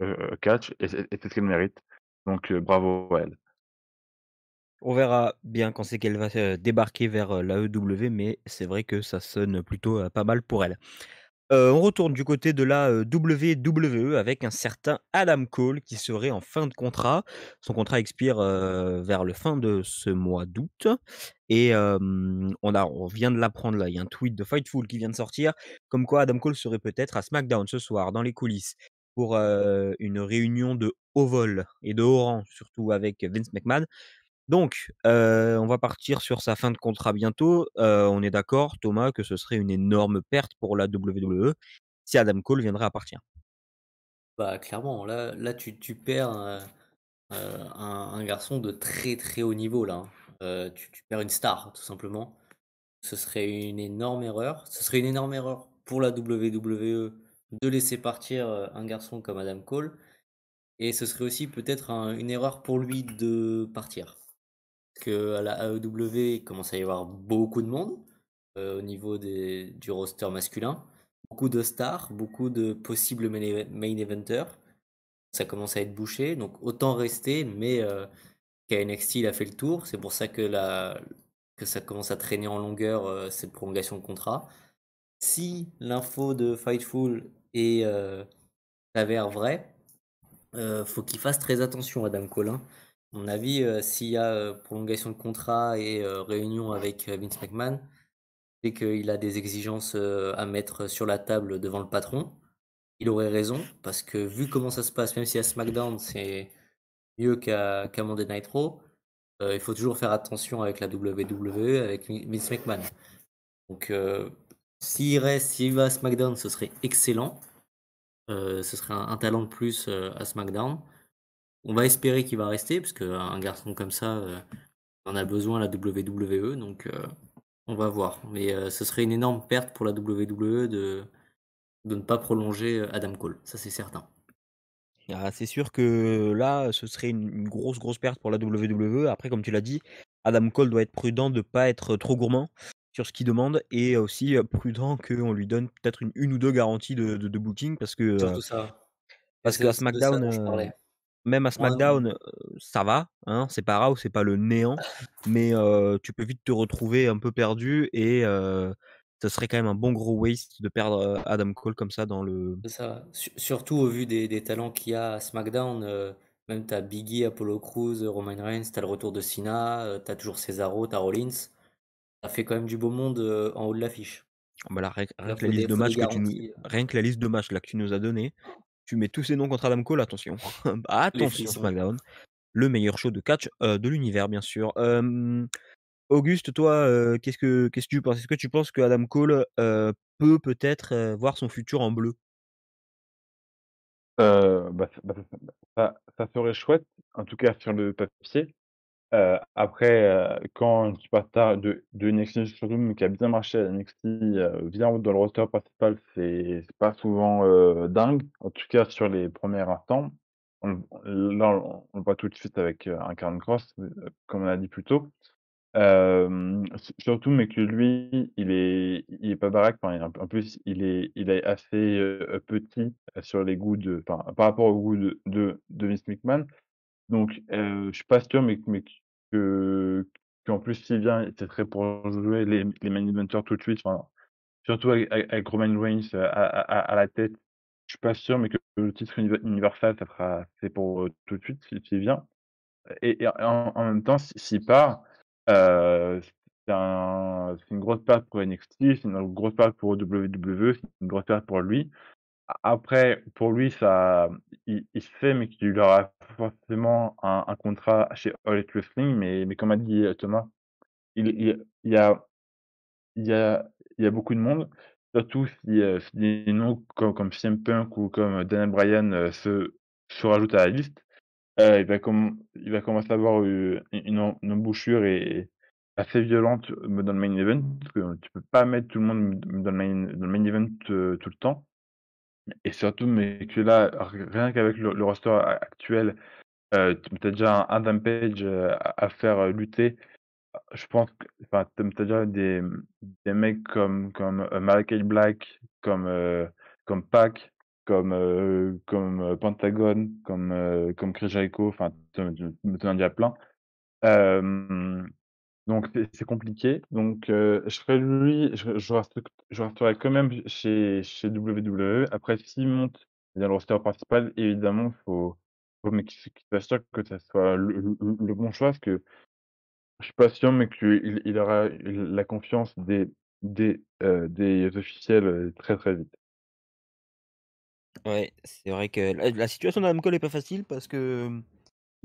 euh, euh, euh, catch, et c'est ce qu'elle mérite. Donc bravo à elle. On verra bien quand c'est qu'elle va débarquer vers la l'AEW, mais c'est vrai que ça sonne plutôt pas mal pour elle. on retourne du côté de la WWE avec un certain Adam Cole qui serait en fin de contrat. Son contrat expire vers le fin de ce mois d'août. Et on, a, on vient de l'apprendre là. Il y a un tweet de Fightful qui vient de sortir, comme quoi Adam Cole serait peut-être à SmackDown ce soir dans les coulisses pour une réunion de haut vol et de haut rang, surtout avec Vince McMahon. Donc, on va partir sur sa fin de contrat bientôt. on est d'accord, Thomas, que ce serait une énorme perte pour la WWE si Adam Cole viendrait à partir. Bah, clairement, là, là tu, tu perds un, garçon de très très haut niveau. Là, hein. tu, tu perds une star, tout simplement. Ce serait une énorme erreur. Ce serait une énorme erreur pour la WWE de laisser partir un garçon comme Adam Cole. Et ce serait aussi peut-être une erreur pour lui de partir. que la AEW, il commence à y avoir beaucoup de monde au niveau des, du roster masculin. Beaucoup de stars, beaucoup de possibles main eventers. Ça commence à être bouché, donc autant rester, mais KNXT il a fait le tour. C'est pour ça que, la, que ça commence à traîner en longueur cette prolongation de contrat. Si l'info de Fightful et s'avère vrai, faut qu'il fasse très attention, Adam Colin. À mon avis, s'il y a prolongation de contrat et réunion avec Vince McMahon, c'est qu'il a des exigences à mettre sur la table devant le patron. Il aurait raison, parce que vu comment ça se passe, même si à SmackDown c'est mieux qu'à Monday Night Raw, il faut toujours faire attention avec la WWE, avec Vince McMahon. Donc s'il reste, s'il va à SmackDown, ce serait excellent. Euh, ce serait un, talent de plus euh, à SmackDown. On va espérer qu'il va rester, parce qu'un garçon comme ça, euh, en a besoin à la WWE, donc on va voir. Mais ce serait une énorme perte pour la WWE de, ne pas prolonger Adam Cole, ça c'est certain. Ah, c'est sûr que là, ce serait une, une, grosse, grosse perte pour la WWE. Après, comme tu l'as dit, Adam Cole doit être prudent de ne pas être trop gourmand sur ce qu'il demande et aussi prudent qu'on lui donne peut-être une, ou deux garanties de, de, booking parce que. ça. Parce que SmackDown, même à SmackDown, ça va. Hein, c'est pas ou c'est pas le néant, mais tu peux vite te retrouver un peu perdu et ça serait quand même un bon gros waste de perdre Adam Cole comme ça dans le. Ça. Surtout au vu des, talents qu'il y a à SmackDown, même tu as Biggie, Apollo Crews, Roman Reigns, tu as le retour de Cena, tu as toujours Cesaro, tu as Rollins ça fait quand même du beau monde en haut de l'affiche. rien, que la liste de matchs que tu nous... que la liste tu nous as donné, tu mets tous ces noms contre Adam Cole, attention. attention, Le meilleur show de catch euh, de l'univers, bien sûr. Auguste, toi, qu'est-ce que qu'est-ce tu penses Est-ce que tu penses que Adam Cole peut peut-être voir son futur en bleu euh, bah, bah, ça, serait chouette, en tout cas sur le papier. Euh, après, euh, quand tu passes de de NXT qui a bien marché à NXT, vient dans le roster principal, c'est pas souvent, euh, dingue, en tout cas sur les premiers instants. On là, on le voit tout de suite avec, un Karrion cross, comme on a dit plus tôt. surtout, mais que lui, il est il est pas baraque, en plus, il est il est assez, petit sur les goûts de par rapport au goût de de Vince McMahon. Donc, je suis pas sûr, mais que qu'en plus s'il vient, c'est très pour jouer les, les money tout de suite. Enfin, surtout avec, Roman Reigns euh, à, à, la tête, je suis pas sûr, mais que le titre universal, ça sera c'est pour euh, tout de suite s'il vient. Et, en, même temps, s'il part, euh, c'est un, une grosse perte pour NXT, c'est une grosse part pour WWE, c'est une grosse perte pour lui. Après, pour lui, ça, il, se fait, mais qu'il aura forcément un, contrat chez All Elite Wrestling. Mais, mais comme a dit euh, Thomas, il, il, y, a, il, y, a, il y a beaucoup de monde. Surtout si, euh, des noms comme, CM Punk ou comme euh, Daniel Bryan se, se rajoutent à la liste, il, va comme, il va commencer à avoir une, une, embouchure et, assez violente dans le main event, parce que tu peux pas mettre tout le monde dans le main event tout le temps. Et surtout, mais que là, rien qu'avec le, roster actuel, euh, tu as déjà un, damage Dampage euh, à, faire euh, lutter. Je pense que enfin, tu as déjà des, des mecs comme, comme Malakai Black, comme, comme Pac, comme, comme Pentagon, comme, comme Chris Jericho, enfin, tu en as déjà plein. Donc c'est compliqué. Donc euh, je ferai lui, je, resterai quand même chez, chez WWE. Après, s'il monte dans le roster principal, évidemment, il faut, faut que ça soit le, le, bon choix, parce que je suis pas sûr, mais qu'il il aura la confiance des, des, euh, des officiels très très vite. Ouais, c'est vrai que la, situation d'Adam est pas facile parce que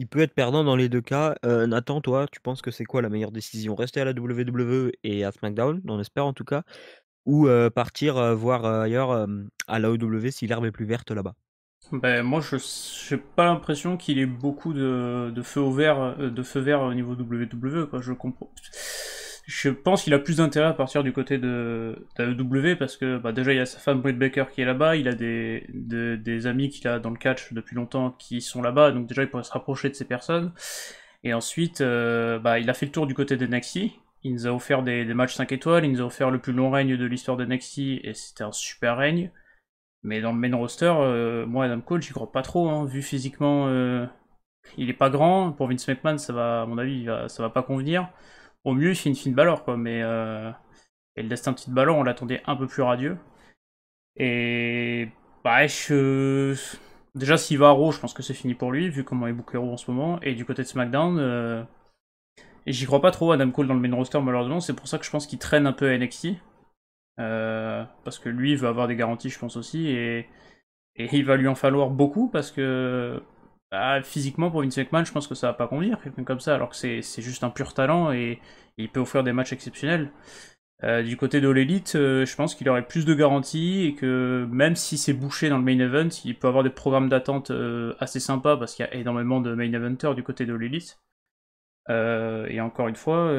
il peut être perdant dans les deux cas. Euh, Nathan, toi, tu penses que c'est quoi la meilleure décision Rester à la WWE et à SmackDown, on espère en tout cas, ou euh, partir euh, voir ailleurs à la OW si l'herbe est plus verte là-bas ben, moi, je n'ai pas l'impression qu'il y ait beaucoup de, feu au vert, de feu vert au niveau WWE. Je comprends je pense qu'il a plus d'intérêt à partir du côté de, de e parce que bah, déjà il y a sa femme Britt Baker qui est là-bas, il a des, des, amis qu'il a dans le catch depuis longtemps qui sont là-bas, donc déjà il pourrait se rapprocher de ces personnes. Et ensuite, euh, bah, il a fait le tour du côté d'Enexi, il nous a offert des, matchs 5 étoiles, il nous a offert le plus long règne de l'histoire d'Enexi, et c'était un super règne. Mais dans le main roster, euh, moi Adam Cole, j'y crois pas trop, hein, vu physiquement, euh, il est pas grand, pour Vince McMahon, ça va, à mon avis, ça va pas convenir. Au mieux, c'est une fine valeur, quoi, mais euh, elle et un destin petite ballon, on l'attendait un peu plus radieux. Et bah, je... déjà s'il va à Raw, je pense que c'est fini pour lui vu comment il boucle Raw en ce moment. Et du côté de SmackDown, euh, j'y crois pas trop Adam Cole dans le main roster malheureusement. C'est pour ça que je pense qu'il traîne un peu à NXT euh, parce que lui il veut avoir des garanties, je pense aussi, et... et il va lui en falloir beaucoup parce que ah, physiquement, pour Vince McMahon, je pense que ça va pas convenir, quelqu'un comme ça, alors que c'est juste un pur talent et, il peut offrir des matchs exceptionnels. Euh, du côté de l'élite, euh, je pense qu'il aurait plus de garanties et que même si c'est bouché dans le main event, il peut avoir des programmes d'attente euh, assez sympas parce qu'il y a énormément de main eventers du côté de l'élite. et encore une fois,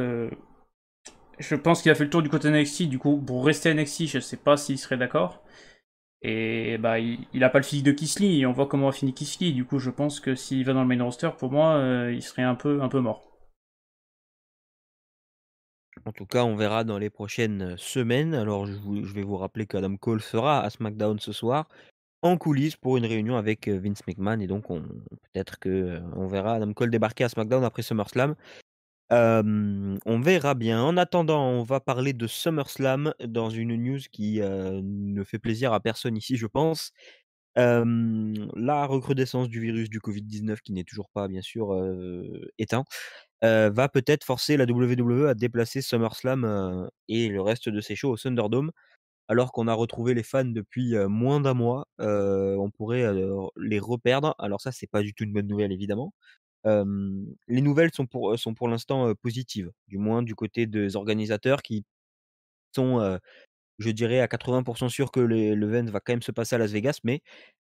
je pense qu'il a fait le tour du côté NXT. Du coup, pour rester NXT, je sais pas s'il serait d'accord. Et bah, il n'a pas le physique de Kisly, et on voit comment a fini Kisly. Du coup, je pense que s'il va dans le main roster, pour moi, euh, il serait un peu, un peu mort. En tout cas, on verra dans les prochaines semaines. Alors, je, vais vous rappeler qu'Adam Cole sera à SmackDown ce soir en coulisses pour une réunion avec euh, Vince McMahon. Et donc, peut-être que euh, on verra Adam Cole débarquer à SmackDown après SummerSlam on verra bien. En attendant, on va parler de SummerSlam dans une news qui ne fait plaisir à personne ici, je pense. la recrudescence du virus du Covid-19, qui n'est toujours pas, bien sûr, éteint, va peut-être forcer la WWE à déplacer SummerSlam et le reste de ses shows au Thunderdome. Alors qu'on a retrouvé les fans depuis moins d'un mois, on pourrait les reperdre. Alors ça, c'est pas du tout une bonne nouvelle, évidemment les nouvelles sont pour, sont pour l'instant positives, du moins du côté des organisateurs qui sont, je dirais, à 80% sûrs que le le va quand même se passer à Las Vegas, mais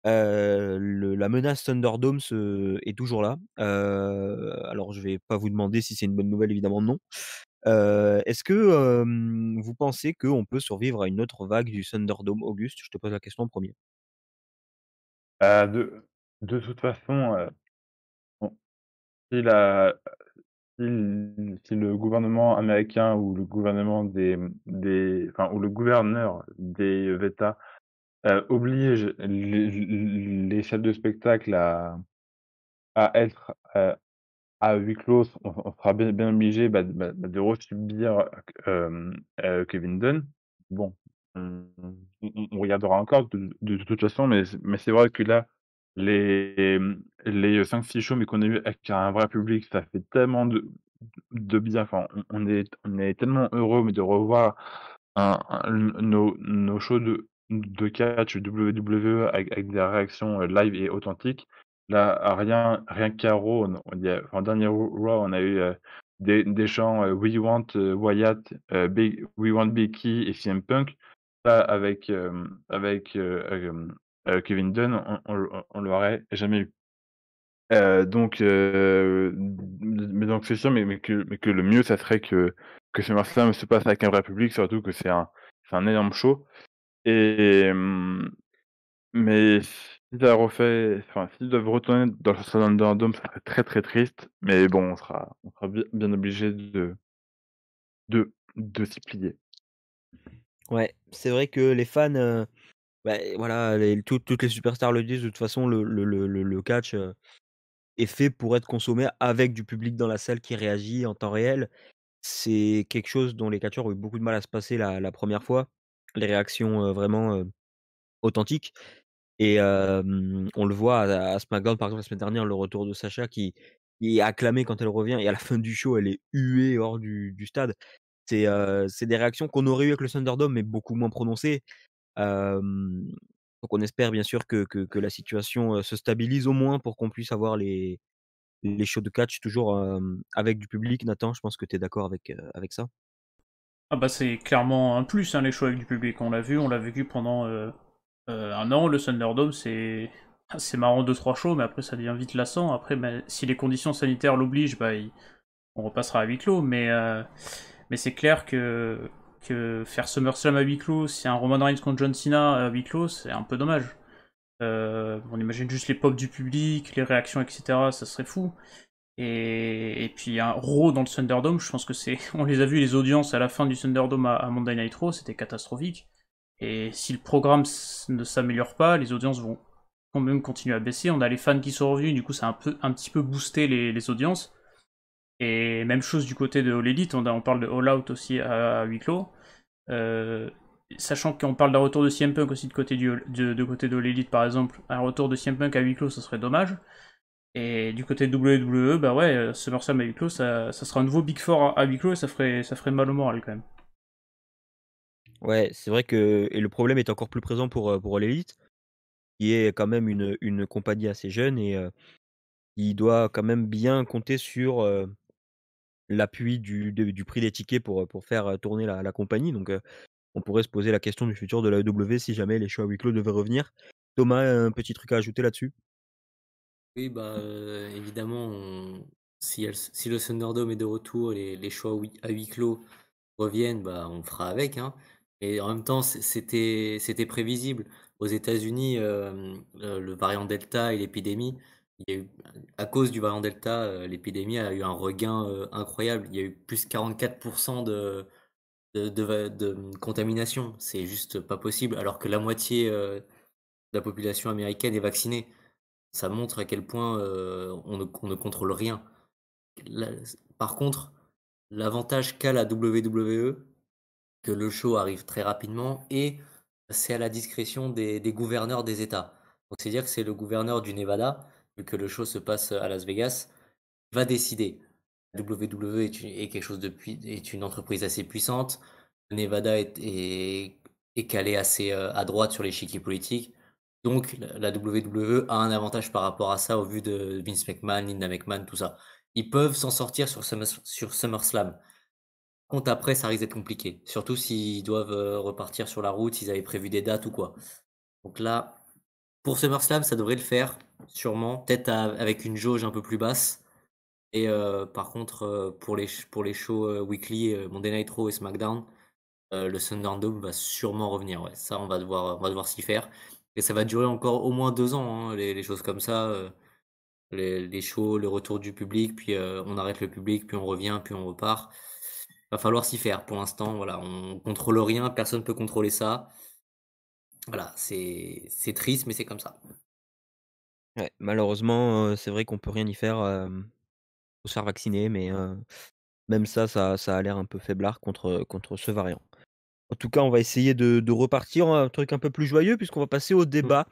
le, la menace Thunderdome se, est toujours là. alors, je vais pas vous demander si c'est une bonne nouvelle, évidemment, non. Est-ce que vous pensez qu'on peut survivre à une autre vague du Thunderdome Auguste Je te pose la question en premier. Bah, de, de toute façon, si, si, le gouvernement américain ou le gouvernement des, des enfin, ou le gouverneur des VETA euh, oblige les, les, chefs de spectacle à, à être euh, à huis clos, on, sera bien, bien obligé bah, bah, bah, de resubir euh, euh, Kevin Dunn. Bon, on, regardera encore de, de toute façon, mais, mais c'est vrai que là, les, les 5-6 shows, mais qu'on a eu avec un vrai public, ça fait tellement de, de bien. Enfin, on, est, on est tellement heureux mais de revoir nos, nos shows de, de catch WWE avec, des réactions euh, live et authentiques. Là, rien, rien qu'à Raw, en dernier Raw, on a eu euh, des, des chants euh, We Want Wyatt, We Want Becky et CM Punk. Là, avec, avec euh, Kevin Dunn, on on l'aurait jamais eu. Euh, donc euh, mais donc c'est sûr, mais mais que mais que le mieux, ça serait que que là se passe avec un vrai public, surtout que c'est un un énorme show et mais ça refait enfin, s'ils doivent retourner dans le Dome, ça serait très, très triste, mais bon, on sera on sera bien obligé de de de s'y plier. Ouais, c'est vrai que les fans, bah, voilà, toutes les superstars le disent, de toute façon, le, le, le, le catch est fait pour être consommé avec du public dans la salle qui réagit en temps réel. C'est quelque chose dont les catcheurs ont eu beaucoup de mal à se passer la, première fois, les réactions vraiment authentiques. Et on le voit à, SmackDown, par exemple, la semaine dernière, le retour de Sacha qui, est acclamé quand elle revient, et à la fin du show, elle est huée hors du, stade. C'est c'est des réactions qu'on aurait eu avec le Thunderdome, mais beaucoup moins prononcées donc on espère bien sûr que, la situation se stabilise au moins pour qu'on puisse avoir les, les shows de catch toujours avec du public. Nathan, je pense que tu es d'accord avec, avec ça. Ah bah c'est clairement un plus hein, les shows avec du public. On l'a vu, on l'a vécu pendant un an. Le Thunderdome, c'est ah, c'est marrant deux trois shows, mais après ça devient vite lassant. Après, si les conditions sanitaires l'obligent, bah, on repassera à huis clos. Mais mais c'est clair que que faire SummerSlam à huis clos, c'est un Roman Reigns contre John Cena à huis clos, c'est un peu dommage. Euh, on imagine juste les pop du public, les réactions, etc. Ça serait fou. Et, et puis un Raw dans le Thunderdome, je pense que c'est. On les a vu, les audiences à la fin du Thunderdome à, Monday Night Raw, c'était catastrophique. Et si le programme ne s'améliore pas, les audiences vont quand même continuer à baisser. On a les fans qui sont revenus, du coup, ça a un, peu, un petit peu boosté les, les audiences. Et même chose du côté de All Elite, on, parle de All Out aussi à, 8 huis clos. Euh, sachant qu'on parle d'un retour de CM Punk aussi de côté, du, de, côté de All Elite par exemple, un retour de CM Punk à huis clos, ça serait dommage. Et du côté de WWE, bah ouais, euh, SummerSlam à huis clos, ça, ça sera un nouveau Big Four à, 8 huis clos et ça ferait, mal au moral quand même. Ouais, c'est vrai que et le problème est encore plus présent pour, euh, pour Elite, qui est quand même une, compagnie assez jeune et il doit quand même bien compter sur, l'appui du, prix des tickets pour, faire euh, tourner la, compagnie. Donc, euh, on pourrait se poser la question du futur de la e W si jamais les choix à huis clos devaient revenir. Thomas, un petit truc à ajouter là-dessus Oui, bah, euh, évidemment, si, le Thunderdome est de retour, les, les choix à huis clos reviennent, bah, on fera avec. Hein. Et en même temps, c'était prévisible. Aux États-Unis, le variant Delta et l'épidémie, à cause du variant Delta, euh, l'épidémie a eu un regain euh, incroyable. Il y a eu plus 44% de, de, de, contamination. C'est juste pas possible, alors que la moitié euh, de la population américaine est vaccinée. Ça montre à quel point on ne, contrôle rien. par contre, l'avantage qu'a la WWE, que le show arrive très rapidement et c'est à la discrétion des, gouverneurs des États. c'est-à-dire que c'est le gouverneur du Nevada que le show se passe à Las Vegas, va décider. WWE est, une, quelque chose est une entreprise assez puissante. Nevada est, est, calée assez euh, à droite sur l'échiquier politique. Donc la WWE a un avantage par rapport à ça au vu de Vince McMahon, Linda McMahon, tout ça. Ils peuvent s'en sortir sur, sur SummerSlam. Compte après, ça risque d'être compliqué. Surtout s'ils doivent euh, repartir sur la route, s'ils avaient prévu des dates ou quoi. Donc là, pour SummerSlam, ça devrait le faire sûrement, peut-être avec une jauge un peu plus basse. Et euh, par contre, euh, pour, les, pour les shows euh, weekly, Monday Night Raw et SmackDown, le Sundown Dome va sûrement revenir. Ça, on va devoir, on devoir s'y faire. Et ça va durer encore au moins deux ans, hein, les, les, choses comme ça. Les, les, shows, le retour du public, puis on arrête le public, puis on revient, puis on repart. Va falloir s'y faire. Pour l'instant, voilà, on contrôle rien, personne ne peut contrôler ça. Voilà, c'est triste, mais c'est comme ça malheureusement, c'est vrai qu'on peut rien y faire, pour se faire vacciner, mais même ça, ça a l'air un peu faiblard contre, contre ce variant. En tout cas, on va essayer de repartir un truc un peu plus joyeux puisqu'on va passer au mmh. débat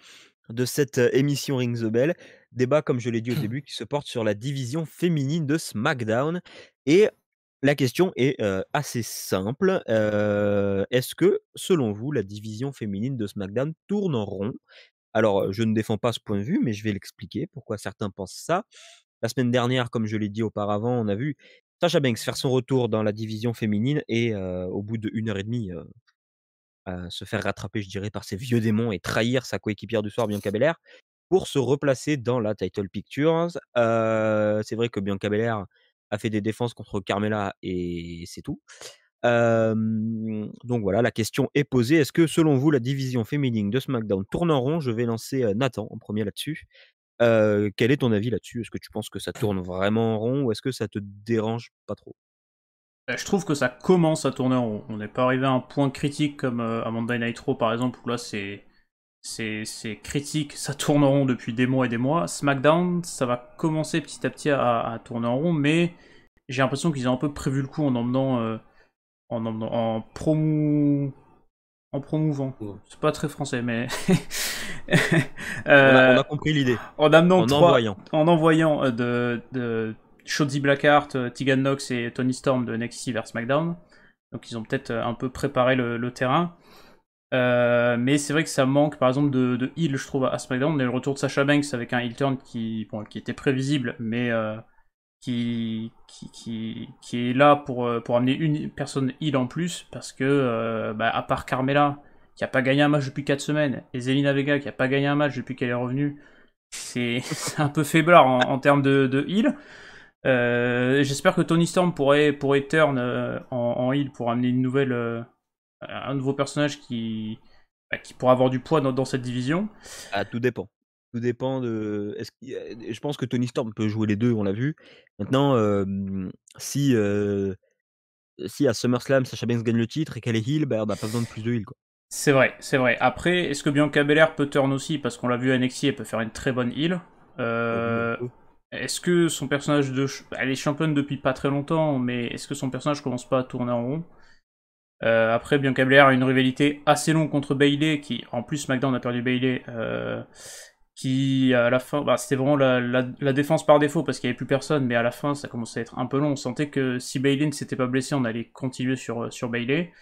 de cette, émission Ring the Bell. Débat, comme je l'ai dit au début, qui se porte sur la division féminine de SmackDown et la question est, assez simple, est-ce que, selon vous, la division féminine de SmackDown tourne en rond? Alors, je ne défends pas ce point de vue, mais je vais l'expliquer pourquoi certains pensent ça. La semaine dernière, comme je l'ai dit auparavant, on a vu Sasha Banks faire son retour dans la division féminine et au bout d'une heure et demie, se faire rattraper, je dirais, par ses vieux démons et trahir sa coéquipière du soir, Bianca Belair, pour se replacer dans la title pictures. c'est vrai que Bianca Belair a fait des défenses contre Carmela et c'est tout donc voilà, la question est posée. Est-ce que selon vous, la division féminine de SmackDown tourne en rond Je vais lancer Nathan en premier là-dessus. quel est ton avis là-dessus Est-ce que tu penses que ça tourne vraiment en rond ou est-ce que ça te dérange pas trop bah, Je trouve que ça commence à tourner en rond. On n'est pas arrivé à un point critique comme Amanda et Night par exemple où là c'est c'est critique, ça tourne en rond depuis des mois et des mois. SmackDown, ça va commencer petit à petit à, tourner en rond, mais j'ai l'impression qu'ils ont un peu prévu le coup en emmenant en, en, en promouvant. C'est pas très français, mais. Euh, on, a, compris l'idée. En amenant en envoyant. En envoyant euh, de, de Shotzi Blackheart, euh, Tegan Nox et Tony Storm de NXT vers SmackDown. Donc ils ont peut-être un peu préparé le, terrain. mais c'est vrai que ça manque par exemple de, de heal, je trouve, à SmackDown. On le retour de Sasha Banks avec un heal turn qui, qui était prévisible, mais qui, qui, est là pour, euh, pour amener une personne heal en plus, parce que, euh, bah, à part Carmela, qui a pas gagné un match depuis 4 semaines, et Zelina Vega, qui a pas gagné un match depuis qu'elle est revenue, c'est un peu faiblard en, termes de, heal. Euh, j'espère que Tony Storm pourrait, pourrait turn en, heal pour amener une nouvelle, un nouveau personnage qui, bah, qui pourra avoir du poids dans, cette division. tout dépend dépend de. je pense que Tony Storm peut jouer les deux, on l'a vu. Maintenant, si, si à SummerSlam, Sacha Banks gagne le titre et qu'elle est heal, ben bah, on n'a pas besoin de plus de heal. Quoi. C'est vrai, c'est vrai. Après, est-ce que Bianca Belair peut turn aussi Parce qu'on l'a vu à NXT, elle peut faire une très bonne heal. Euh, est-ce que son personnage de. Elle est championne depuis pas très longtemps, mais est-ce que son personnage commence pas à tourner en rond euh, Après, Bianca Belair a une rivalité assez longue contre Bayley, qui en plus, SmackDown a perdu Bayley... Euh, qui à la fin, bah, c'était vraiment la, la, défense par défaut parce qu'il n'y avait plus personne, mais à la fin ça commençait à être un peu long. On sentait que si Bailey ne s'était pas blessé, on allait continuer sur, euh, sur Bailey.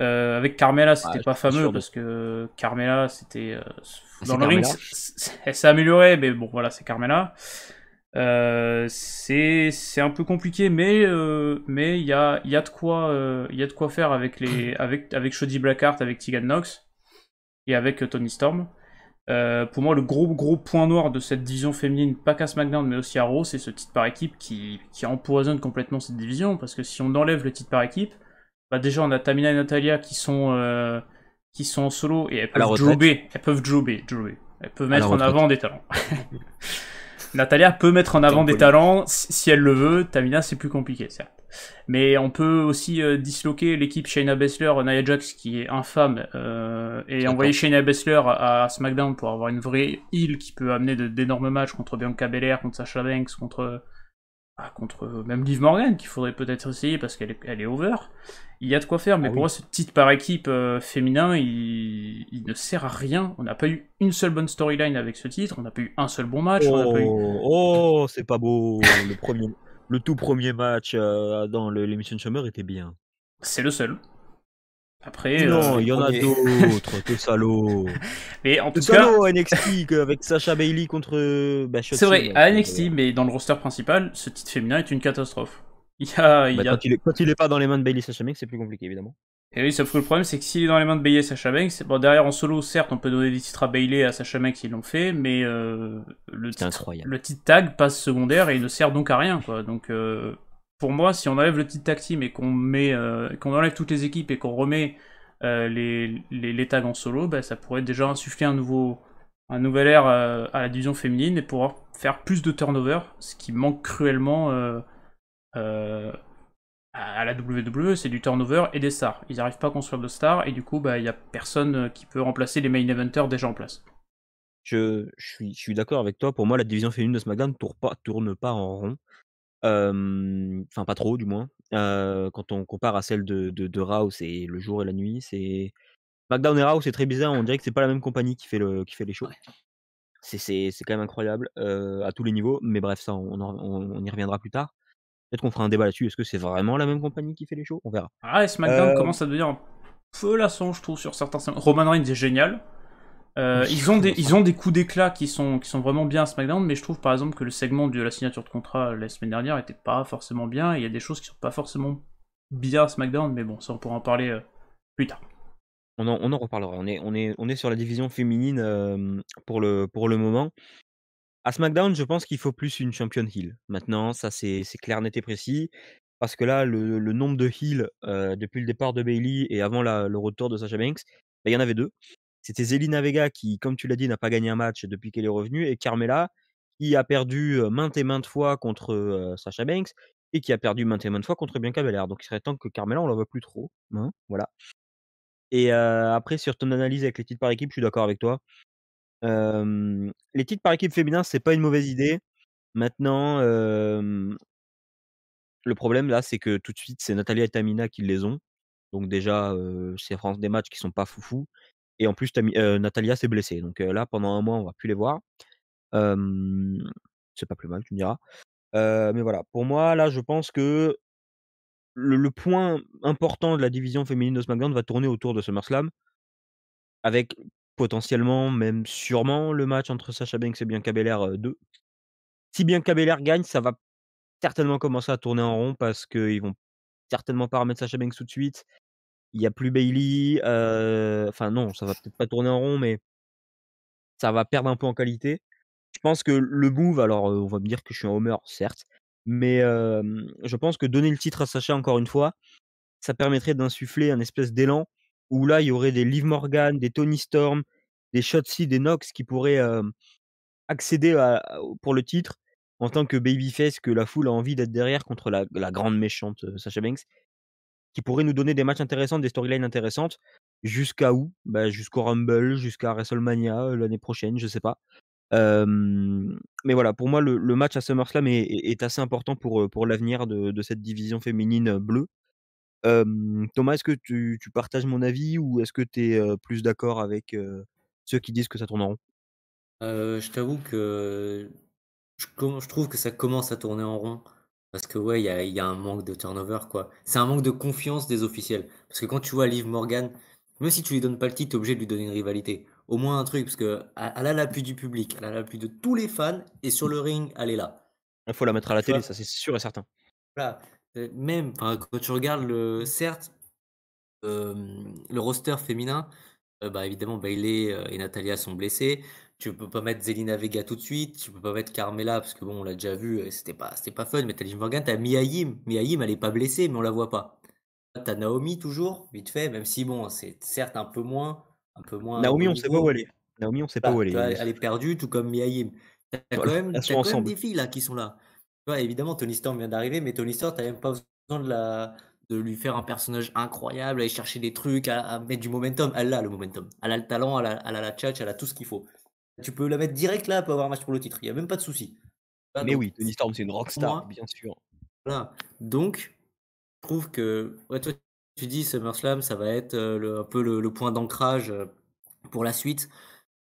Euh, avec Carmela, c'était pas fameux parce que Carmela, c'était. Euh, ah, dans le ring, elle s'est améliorée, mais bon, voilà, c'est Carmela. c'est un peu compliqué, mais mais il y a, y, a de quoi, y a de quoi faire avec, les, avec, avec Shoddy Blackheart, avec Tegan Nox et avec Tony Storm. Euh, pour moi, le gros gros point noir de cette division féminine, pas qu'à SmackDown mais aussi à c'est ce titre par équipe qui, qui, empoisonne complètement cette division. Parce que si on enlève le titre par équipe, bah déjà on a Tamina et Natalia qui sont euh, qui sont en solo et elles peuvent jouer, elles peuvent jouer, elles peuvent mettre en avant des talents. Natalia peut mettre en avant des talents si elle le veut. Tamina, c'est plus compliqué, certes. Mais on peut aussi euh, disloquer l'équipe Shayna Bessler, Nia Jax qui est infâme, euh, et envoyer Shayna Bessler à, SmackDown pour avoir une vraie île qui peut amener d'énormes matchs contre Bianca Belair, contre Sasha Banks, contre ah, contre euh, même Liv Morgan, qu'il faudrait peut-être essayer parce qu'elle est, over. Il y a de quoi faire, mais ah pour moi, ce titre par équipe euh, féminin, il, ne sert à rien. On n'a pas eu une seule bonne storyline avec ce titre, on n'a pas eu un seul bon match. Oh, oh, c'est pas beau. le, premier, le tout premier match euh, dans l'émission Summer était bien. C'est le seul. Après, non, euh, il y en a d'autres, que salaud. Mais en tout cas, salaud à NXT avec sacha Bailey contre. Euh, bah, c'est vrai, à euh, NXT, mais dans le roster principal, ce titre féminin est une catastrophe. Il y a, il bah, y quand, il est, pas dans les mains de Bailey Sacha Banks, c'est plus compliqué évidemment. Et eh oui, sauf que le problème, c'est que s'il est dans les mains de Bailey et Sasha Banks, bon, derrière en solo, certes, on peut donner des titres à Bailey et à Sacha Banks, s'ils l'ont fait, mais le, titre, incroyable. le titre tag passe secondaire et il ne sert donc à rien, quoi. Donc, pour moi, si on enlève le petit tag et qu'on met, euh, qu'on enlève toutes les équipes et qu'on remet euh, les, les, tags en solo, bah, ça pourrait déjà insuffler un nouveau, nouvel air euh, à la division féminine et pouvoir faire plus de turnover, ce qui manque cruellement à la WWE, c'est du turnover et des stars. Ils n'arrivent pas à construire de stars et du coup, bah, il n'y a personne qui peut remplacer les main eventers déjà en place. Je, suis, d'accord avec toi. Pour moi, la division féminine de SmackDown ne tourne pas, tourne pas en rond enfin pas trop du moins. quand on compare à celle de de de c'est le jour et la nuit, c'est SmackDown et Rao c'est très bizarre, on dirait que c'est pas la même compagnie qui fait le qui fait les shows. C'est c'est c'est quand même incroyable, à tous les niveaux, mais bref ça on on y reviendra plus tard. Peut-être qu'on fera un débat là-dessus, est-ce que c'est vraiment la même compagnie qui fait les shows? On verra. Ah et SmackDown commence à devenir un peu lassant, je trouve, sur certains Roman Reigns est génial. Euh, ils, ont des, ils ont des coups d'éclat qui sont, qui sont vraiment bien à SmackDown, mais je trouve par exemple que le segment de la signature de contrat la semaine dernière n'était pas forcément bien, il y a des choses qui sont pas forcément bien à SmackDown, mais bon, ça on pourra en parler euh, plus tard. On en, reparlera, on est, on, est, on est sur la division féminine euh, pour, le, pour le moment. À SmackDown, je pense qu'il faut plus une championne heel. Maintenant, ça c'est clair, net et précis. Parce que là, le, nombre de heels depuis le départ de Bailey et avant le retour de Sasha Banks, bah, il y en avait deux. C'était Zelina Vega qui, comme tu l'as dit, n'a pas gagné un match depuis qu'elle est revenue. Et Carmela, qui a perdu maintes et maintes fois contre Sacha Sasha Banks et qui a perdu maintes et maintes fois contre Bianca Belair. Donc il serait temps que Carmela, on la voit plus trop. Hein, voilà. Et après, sur ton analyse avec les titres par équipe, je suis d'accord avec toi. les titres par équipe féminin, c'est pas une mauvaise idée. Maintenant, le problème là, c'est que tout de suite, c'est Natalia et Tamina qui les ont. Donc déjà, c'est des matchs qui sont pas foufous. Et en plus, Natalia s'est blessée. Donc là, pendant un mois, on va plus les voir. c'est pas plus mal, tu me diras. mais voilà, pour moi, là, je pense que le, point important de la division féminine de SmackDown va tourner autour de SummerSlam, avec potentiellement, même sûrement, le match entre Sasha Banks et Bianca Belair 2. Si Bianca Belair gagne, ça va certainement commencer à tourner en rond parce qu'ils vont certainement pas remettre Sasha Banks tout de suite il n'y a plus Bailey. Enfin, non, ça va peut-être pas tourner en rond, mais ça va perdre un peu en qualité. Je pense que le move, alors on va me dire que je suis un homer, certes, mais je pense que donner le titre à Sacha encore une fois, ça permettrait d'insuffler un espèce d'élan où là, il y aurait des Liv Morgan, des Tony Storm, des Shotzi, des Nox qui pourraient accéder à, pour le titre en tant que babyface que la foule a envie d'être derrière contre la, grande méchante Sacha Banks qui pourrait nous donner des matchs intéressants, des storylines intéressantes. Jusqu'à où bah, Jusqu'au Rumble, jusqu'à WrestleMania euh, l'année prochaine, je sais pas. mais voilà, pour moi, le, match à SummerSlam est, est, assez important pour, euh, pour l'avenir de, cette division féminine euh, bleue. Thomas, est-ce que tu, tu, partages mon avis ou est-ce que tu es plus d'accord avec ceux qui disent que ça tourne en rond Je t'avoue que je, je, trouve que ça commence à tourner en rond. Parce que ouais, il y a, un manque de turnover, quoi. C'est un manque de confiance des officiels. Parce que quand tu vois Liv Morgan, même si tu lui donnes pas le titre, t'es obligé de lui donner une rivalité. Au moins un truc, parce que elle a l'appui du public, elle a l'appui de tous les fans, et sur le ring, elle est là. Il faut la mettre à la télé, ça c'est sûr et certain. Voilà. Euh, même quand tu regardes le, certes, euh, le roster féminin, euh, bah, évidemment Bailey et Natalia sont blessés tu peux pas mettre Zelina Vega tout de suite, tu peux pas mettre Carmela parce que bon, on l'a déjà vu, euh, c'était pas, c'était pas fun. Mais t'as Jim Morgan, t'as Miaim. Miaim, elle est pas blessée, mais on la voit pas. T'as Naomi toujours, vite fait, même si bon, c'est certes un peu moins, un peu moins. Naomi, on sait pas où elle est. Naomi, on sait pas où bah, elle est. Elle est perdue, tout comme Miaim. T'as quand, même, quand même des filles là qui sont là. évidemment, Tony Storm vient d'arriver, mais Tony Storm, t'as même pas besoin de la, de lui faire un personnage incroyable, aller chercher des trucs, à, mettre du momentum. Elle a le momentum. Elle a le talent, elle a, elle a la tchatch, elle a tout ce qu'il faut. Tu peux la mettre direct là, pour avoir un match pour le titre. Il n'y a même pas de souci. mais oui, Tony Storm, c'est une rockstar, star, bien sûr. Voilà. Donc, je trouve que. toi, tu dis SummerSlam, ça va être euh, un peu le, point d'ancrage euh, pour la suite.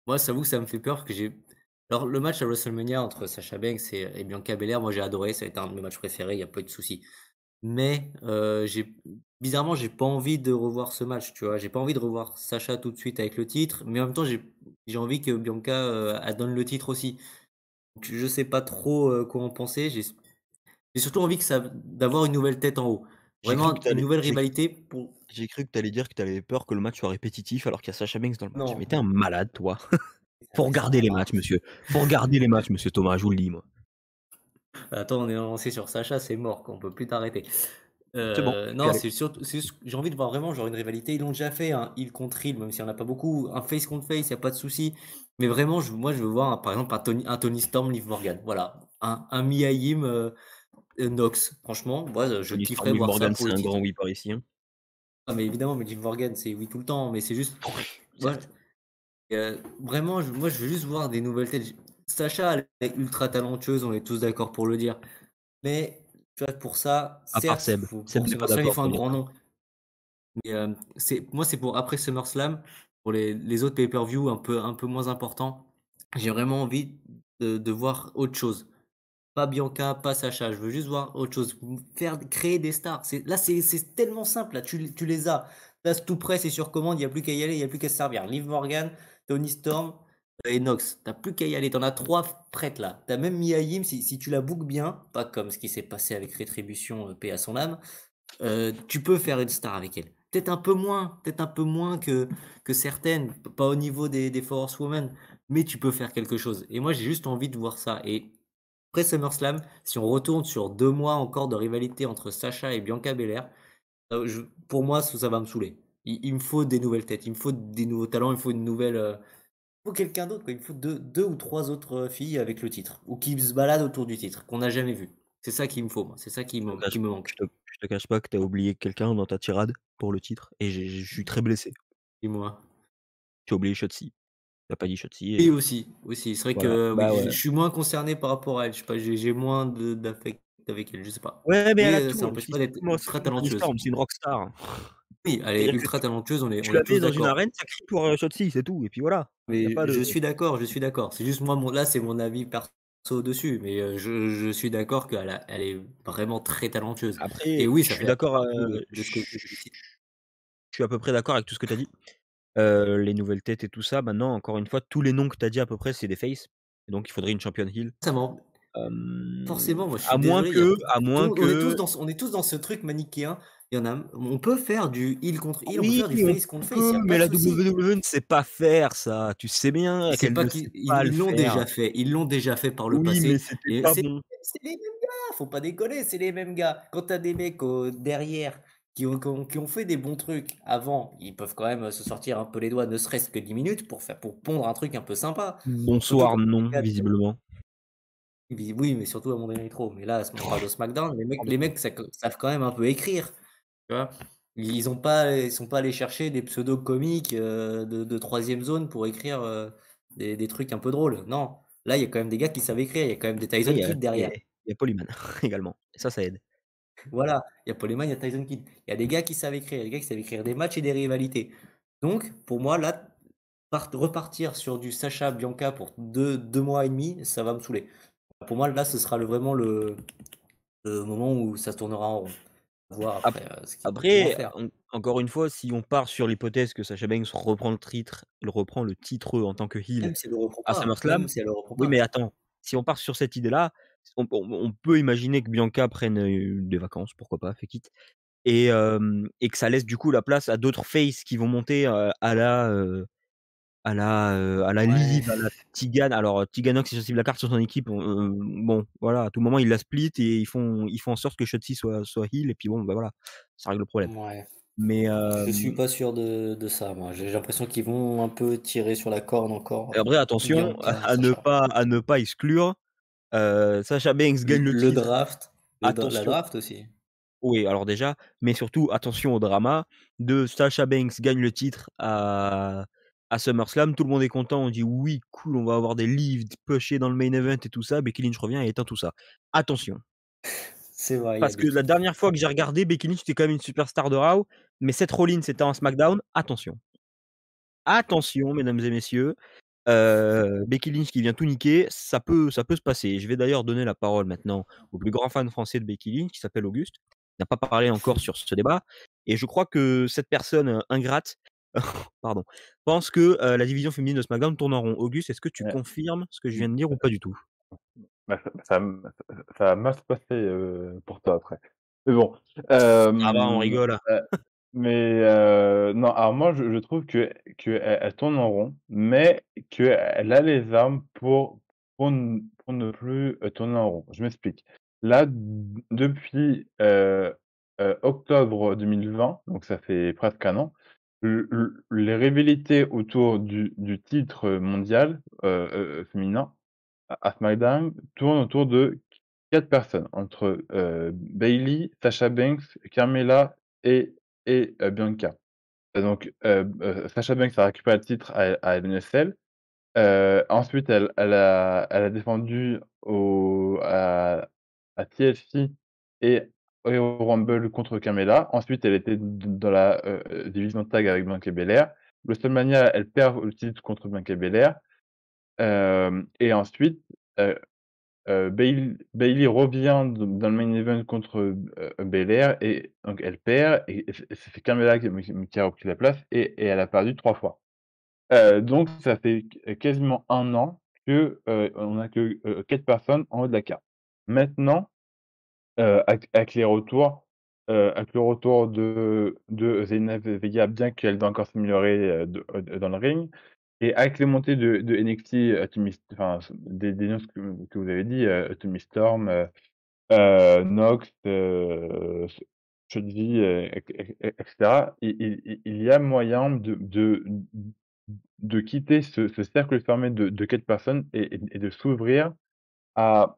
Moi, j'avoue ça me fait peur que j'ai. Alors, le match à WrestleMania entre Sacha Banks et, et Bianca Belair, moi j'ai adoré, ça a été un de mes matchs préférés, il n'y a pas de souci. Mais j'ai bizarrement, j'ai pas envie de revoir ce match, tu vois. J'ai pas envie de revoir Sacha tout de suite avec le titre, mais en même temps, j'ai j'ai envie que Bianca donne le titre aussi. je sais pas trop comment quoi en penser. J'ai surtout envie que ça d'avoir une nouvelle tête en haut. Vraiment une nouvelle rivalité pour. J'ai cru que tu allais dire que tu avais peur que le match soit répétitif alors qu'il y a Sacha Banks dans le match. Tu Mais un malade, toi. Pour regarder les matchs, monsieur. Pour regarder les matchs, monsieur Thomas. Je vous le dis, moi. Attends, on est lancé sur Sacha, c'est mort, qu'on peut plus t'arrêter. bon. Euh, non, c'est surtout, j'ai envie de voir vraiment genre une rivalité. Ils l'ont déjà fait, un hein, heal contre heal, même si on en a pas beaucoup. Un face contre face, il n'y a pas de souci. Mais vraiment, je, moi, je veux voir, par exemple, un Tony, Storm, Liv Morgan. Voilà. Un, un Miaim, euh, euh, Nox. Franchement, moi, je kifferais Liv Morgan, c'est un grand oui par ici. Hein. Ah, mais évidemment, Liv Morgan, c'est oui tout le temps. Mais c'est juste, vraiment, moi, je veux juste voir des nouvelles têtes. Sacha, elle est ultra talentueuse, on est tous d'accord pour le dire. Mais tu vois, pour ça, c'est un grand nom. Euh, moi, c'est pour après SummerSlam, pour les, autres pay-per-view un peu, moins importants, j'ai vraiment envie de, voir autre chose. Pas Bianca, pas Sacha, je veux juste voir autre chose. Faire, créer des stars. Là, c'est tellement simple, là, tu, les as. Là, tout prêt, c'est sur commande, il n'y a plus qu'à y aller, il n'y a plus qu'à se servir. Liv Morgan, Tony Storm, Enox, euh, t'as plus qu'à y aller. T'en as trois prêtes là. T'as même Mia si, si tu la bouques bien, pas comme ce qui s'est passé avec Rétribution, euh, paix à son âme, euh, tu peux faire une star avec elle. Peut-être un peu moins, peut-être un peu moins que, que certaines, pas au niveau des, des Force Women, mais tu peux faire quelque chose. Et moi, j'ai juste envie de voir ça. Et après SummerSlam, si on retourne sur deux mois encore de rivalité entre Sacha et Bianca Belair, pour moi, ça, va me saouler. Il, me faut des nouvelles têtes, il me faut des nouveaux talents, il me faut une nouvelle. Il faut quelqu'un d'autre, Il faut deux, deux ou trois autres euh, filles avec le titre, ou qui se baladent autour du titre, qu'on n'a jamais vu. C'est ça qu'il me faut, moi. C'est ça qui me, manque. Je te, cache pas que tu as oublié quelqu'un dans ta tirade pour le titre, et je suis très blessé. Dis-moi. Tu as oublié Shotzi. T'as pas dit Shotzi. Et... aussi, aussi. C'est vrai que bah, je suis moins concerné par rapport à elle. Je sais pas, j'ai moins d'affect avec elle, je sais pas. Ouais, mais elle a euh, très C'est une rockstar. Oui, elle est, ultra talentueuse, on est, on est tous dans une arène, ça crie pour euh, Shotzi, c'est tout, et puis voilà. Mais je suis d'accord, je suis d'accord. C'est juste moi, mon, là, c'est mon avis perso dessus, mais euh, je, je suis d'accord qu'elle elle est vraiment très talentueuse. Après, et oui, je suis d'accord. Euh, je, suis à peu près d'accord avec tout ce que tu as dit. Euh, les nouvelles têtes et tout ça. Maintenant, encore une fois, tous les noms que tu as dit à peu près, c'est des faces. Donc, il faudrait une championne Hill. Forcément. Forcément, moi, je suis à moins que, à moins que... on est tous dans ce truc manichéen on peut faire du il contre il on peut mais la WWE ne sait pas faire ça. Tu sais bien ils, l'ont déjà fait. Ils l'ont déjà fait par le passé. C'est les mêmes gars. Faut pas décoller. C'est les mêmes gars. Quand t'as des mecs euh, derrière qui ont, qui ont, fait des bons trucs avant, ils peuvent quand même se sortir un peu les doigts, ne serait-ce que 10 minutes pour faire pour pondre un truc un peu sympa. Bonsoir, non, visiblement. Oui, mais surtout à mon électro. Mais là, à ce moment-là, oh. de SmackDown, les mecs, oh, savent quand même un peu écrire ils ont pas, ils sont pas allés chercher des pseudos comiques euh, de, troisième zone pour écrire euh, des, trucs un peu drôles. Non, là il y a quand même des gars qui savent écrire, il y a quand même des Tyson Kidd derrière. Il y a, Paul Polyman également, ça ça aide. Voilà, il y a Polyman, il y a Tyson Kidd, il y a des gars qui savent écrire, des gars qui savent écrire des matchs et des rivalités. Donc pour moi là, repartir sur du Sacha Bianca pour deux, mois et demi, ça va me saouler. Pour moi là, ce sera vraiment le, le moment où ça se tournera en rond après. encore une fois, si on part sur l'hypothèse que Sacha Banks reprend le titre, il reprend le titre en tant que heel à hein, SummerSlam, si oui, mais attends, si on part sur cette idée-là, on, peut imaginer que Bianca prenne des vacances, pourquoi pas, fait quitte, et, et que ça laisse du coup la place à d'autres faces qui vont monter à la à la, à la ouais. à la Tigane. Alors, Tiganox, est sensible la carte sur son équipe. bon, voilà, à tout moment, il la split et ils font, ils font en sorte que Shotzi soit, soit heal. Et puis bon, bah voilà, ça règle le problème. Ouais. Mais Je suis pas sûr de, de ça, moi. J'ai l'impression qu'ils vont un peu tirer sur la corde encore. Après, attention hein. à, ne pas, à ne pas exclure. Sacha Banks gagne le, le draft. Attention. draft aussi. Oui, alors déjà, mais surtout, attention au drama de Sacha Banks gagne le titre à à SummerSlam, tout le monde est content, on dit oui, cool, on va avoir des livres pushés dans le main event et tout ça, Becky Lynch revient et éteint tout ça. Attention. C'est vrai. Parce que la dernière fois que j'ai regardé, Becky Lynch était quand même une superstar de Raw, mais cette Rollins c'était en SmackDown, attention. Attention, mesdames et messieurs. Euh, Becky Lynch qui vient tout niquer, ça peut, ça peut se passer. Je vais d'ailleurs donner la parole maintenant au plus grand fan français de Becky Lynch, qui s'appelle Auguste. Il n'a pas parlé encore sur ce débat. Et je crois que cette personne euh, ingrate pardon, pense que la division féminine de SmackDown tourne en rond. Auguste, est-ce que tu confirmes ce que je mmh. viens de dire ou pas du tout bah, ça, ça, se passer pour toi après. Mais bon. ah bah on rigole. Euh, mais non, alors moi je, trouve que qu'elle elle tourne en rond, mais qu'elle a les armes pour, pour, ne, pour ne plus tourner en rond. Je m'explique. Là, depuis octobre 2020, donc ça fait presque un an, les rivalités autour du, titre mondial euh, euh, féminin à SmackDown tournent autour de quatre personnes, entre euh, Bailey, Sasha Banks, Carmela et, Bianca. Donc, Sasha Banks a récupéré le titre à, à ensuite, elle, elle, a, défendu au, à, à TLC et Hero Rumble contre Kamela. Ensuite, elle était dans la euh, division tag avec et Belair. mania, elle perd le titre contre et Belair. Euh, et ensuite, euh, Bailey, revient dans le main event contre Belair et donc elle perd et, c'est Kamela qui, a repris la place et, elle a perdu trois fois. donc ça fait quasiment un an que on que quatre personnes en haut de la carte. Maintenant, euh, avec les retours, euh, avec le retour de de Zelina Vega, bien qu'elle doit encore s'améliorer, euh, dans le ring et avec les montées de de NXT, des des noms que vous avez dit, Atomistorm, Storm, Nox, euh, etc., il y a moyen de quitter ce cercle fermé de de 4 personnes et de s'ouvrir à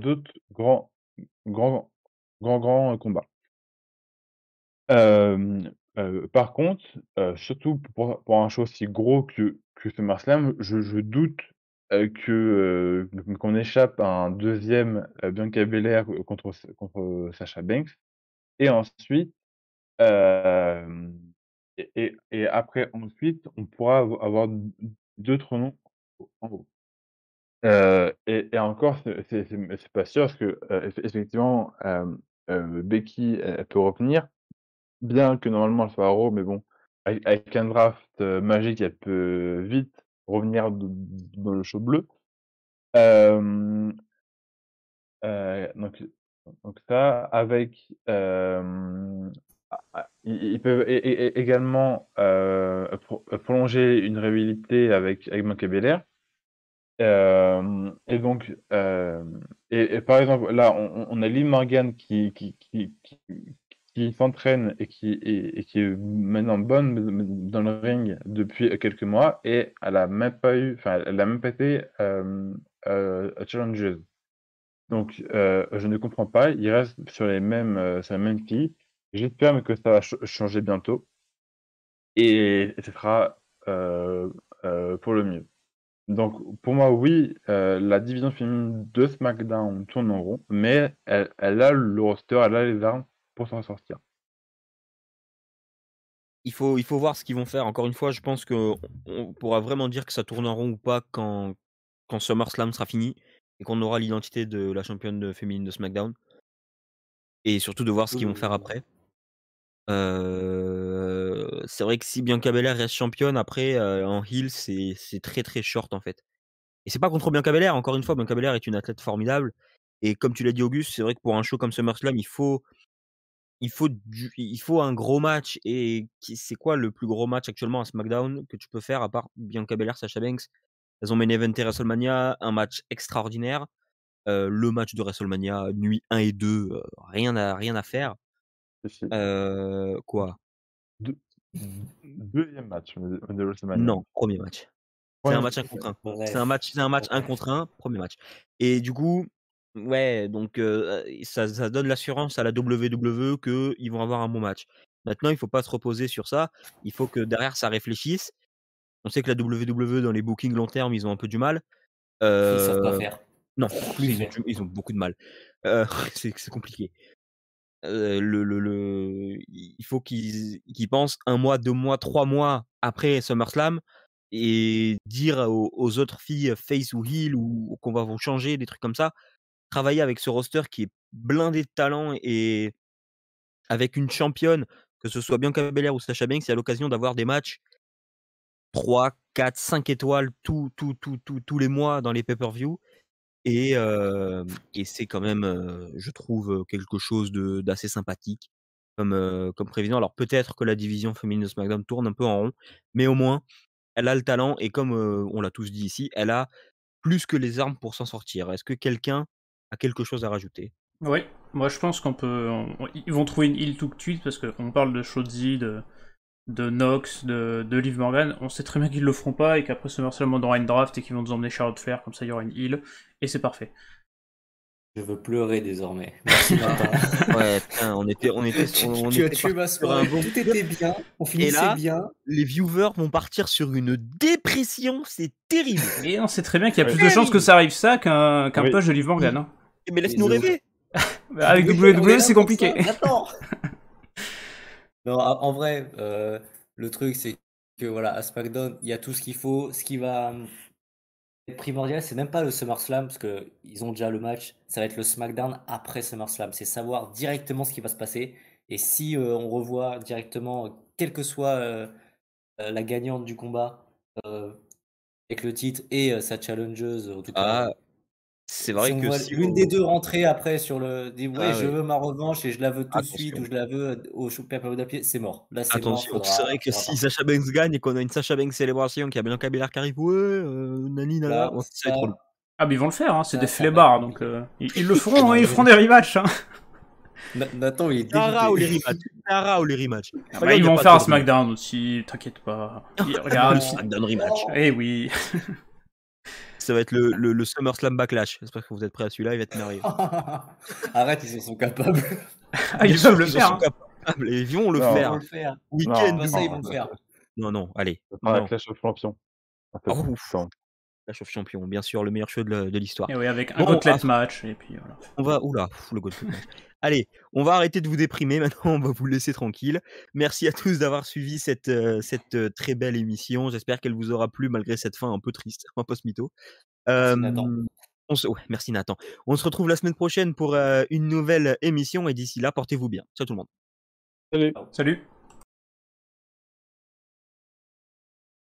d'autres grands grand, grand, grand combat. Mmh. par contre, surtout pour, un show aussi gros que, que SummerSlam, je, je doute que qu'on échappe à un deuxième euh, Bianca contre contre Sacha Banks et ensuite et, après ensuite on pourra avoir d'autres noms en haut. Euh, et encore, c'est pas sûr parce que, euh, effectivement, euh, Becky, elle peut revenir. Bien que normalement elle soit à Raw, mais bon, avec un draft, magique, elle peut vite revenir dans le show bleu. donc ça, avec, ah, ah, ils peuvent également, prolonger une réhabilité avec avec euh, et donc, euh, et, par exemple, là, on, a Lee Morgan qui, qui, s'entraîne et qui, qui est maintenant bonne dans le ring depuis quelques mois et elle a même pas eu, enfin, elle a même pas été euh, euh challengeuse. Donc, je ne comprends pas. Il reste sur les mêmes, sur les mêmes filles. J'espère que ça va changer bientôt et ce sera pour le mieux. Donc, pour moi, oui, euh, la division féminine de SmackDown tourne en rond, mais elle, elle a le roster, elle a les armes pour s'en sortir. Il faut, il faut voir ce qu'ils vont faire. Encore une fois, je pense qu'on pourra vraiment dire que ça tourne en rond ou pas quand, quand SummerSlam sera fini et qu'on aura l'identité de la championne féminine de SmackDown. Et surtout de voir ce qu'ils vont euh. faire après. Euh, c'est vrai que si Bianca Belair reste championne, après, en heel, c'est très très short en fait. Et c'est pas contre Bianca Belair, encore une fois, Bianca Belair est une athlète formidable. Et comme tu l'as dit, Auguste, c'est vrai que pour un show comme SummerSlam, il faut, il faut, il faut un gros match. Et c'est quoi le plus gros match actuellement à SmackDown que tu peux faire à part Bianca Belair, Sasha Banks Elles ont mené event WrestleMania, un match extraordinaire. le match de WrestleMania, nuit 1 et 2, rien, à, rien à faire. quoi Deuxième match de Non, premier match. C'est un match 1 contre C'est un match, c'est un match 1 contre 1, premier match. Et du coup, ouais, donc euh, euh, ça, ça, donne l'assurance à la WWE qu'ils vont avoir un bon match. Maintenant, il ne faut pas se reposer sur ça. Il faut que derrière, ça réfléchisse. On sait que la WWE, dans les bookings long terme, ils ont un peu du mal. Euh, ils savent pas euh, faire. Non, ils ont, beaucoup de mal. c'est compliqué. Euh, le, il faut qu'ils pensent un mois, deux mois, trois mois après SummerSlam et dire aux, autres filles face ou heel ou qu'on va vous changer, des trucs comme ça. Travailler avec ce roster qui est blindé de talent et avec une championne, que ce soit Bianca Belair ou Sasha Banks, il y a l'occasion d'avoir des matchs 3, 4, 5 étoiles tous tout, tout, tout, tous les mois dans les pay-per-view. Euh, et, c'est quand même, euh, je trouve, quelque chose d'assez sympathique comme, euh, comme prévision. Alors peut-être que la division féminine de SmackDown tourne un peu en rond, mais au moins, elle a le talent et comme on l'a tous dit ici, elle a plus que les armes pour s'en sortir. Est-ce que quelqu'un a quelque chose à rajouter Oui, moi je pense qu'on peut. ils vont trouver une île tout de suite parce qu'on parle de Shotzi, de, de Nox, de, de Liv Morgan, on sait très bien qu'ils le feront pas et qu'après ce on aura une draft et qu'ils vont nous emmener Charlotte Flair, comme ça il y aura une heal, et c'est parfait. Je veux pleurer désormais. Merci ah. ouais, putain, on était, on était, tu, on, as Tout était bien, on finissait bien. Les viewers vont partir sur une dépression, c'est terrible. Et on sait très bien qu'il y a plus de chances que ça arrive ça qu'un qu'un de Liv Morgan. Hein. Mais laisse-nous rêver. Avec WWE, c'est compliqué. en vrai, euh, le truc, c'est que voilà, à SmackDown, il y a tout ce qu'il faut. Ce qui va hum, être primordial, c'est même pas le SummerSlam, parce qu'ils ont déjà le match. Ça va être le SmackDown après SummerSlam. C'est savoir directement ce qui va se passer. Et si euh, on revoit directement, quelle que soit euh, la gagnante du combat, avec le titre et sa challengeuse, en tout cas, ah. C'est vrai que si l'une des deux rentrer après sur le dit ah ouais, je veux ma revanche et je la veux tout de suite ou je la veux euh, au Super papier, c'est mort. Là, c'est Attention, c'est vrai que si Sacha Banks gagne et qu'on a une Sacha Banks célébration qui a Bianca Belair qui arrive, ouais, euh, nani, bah, ça va être Ah, mais ils vont le faire, hein, c'est des flébards, donc euh, ils, le feront, hein, ils feront des rematchs. Hein. il est Tara ou les rematchs. Tara ou les rematchs. ils vont faire un SmackDown aussi, t'inquiète pas. Regarde. SmackDown rematch. Eh oui. ça va être le, le, le SummerSlam Backlash. J'espère que vous êtes prêts à celui-là, il va être merveilleux. Arrête, ils en sont capables. Ah, ils, le faire. Sont hein. capables. Ils vont le faire. Ils vont le faire. week non, faire. Non, allez. Ah, Clash of Champions. Oh, Clash of Champions, bien sûr, le meilleur show de, l'histoire. Et oui, avec un bon, ah, match, et puis voilà. On va, oula, le gauntlet match. Allez, on va arrêter de vous déprimer maintenant, on va vous laisser tranquille. Merci à tous d'avoir suivi cette, euh, cette euh, très belle émission. J'espère qu'elle vous aura plu malgré cette fin un peu triste, un post-mytho. Euh, merci Nathan. On se retrouve la semaine prochaine pour une nouvelle émission et d'ici là, portez-vous bien. Ciao tout le monde. Salut. Salut.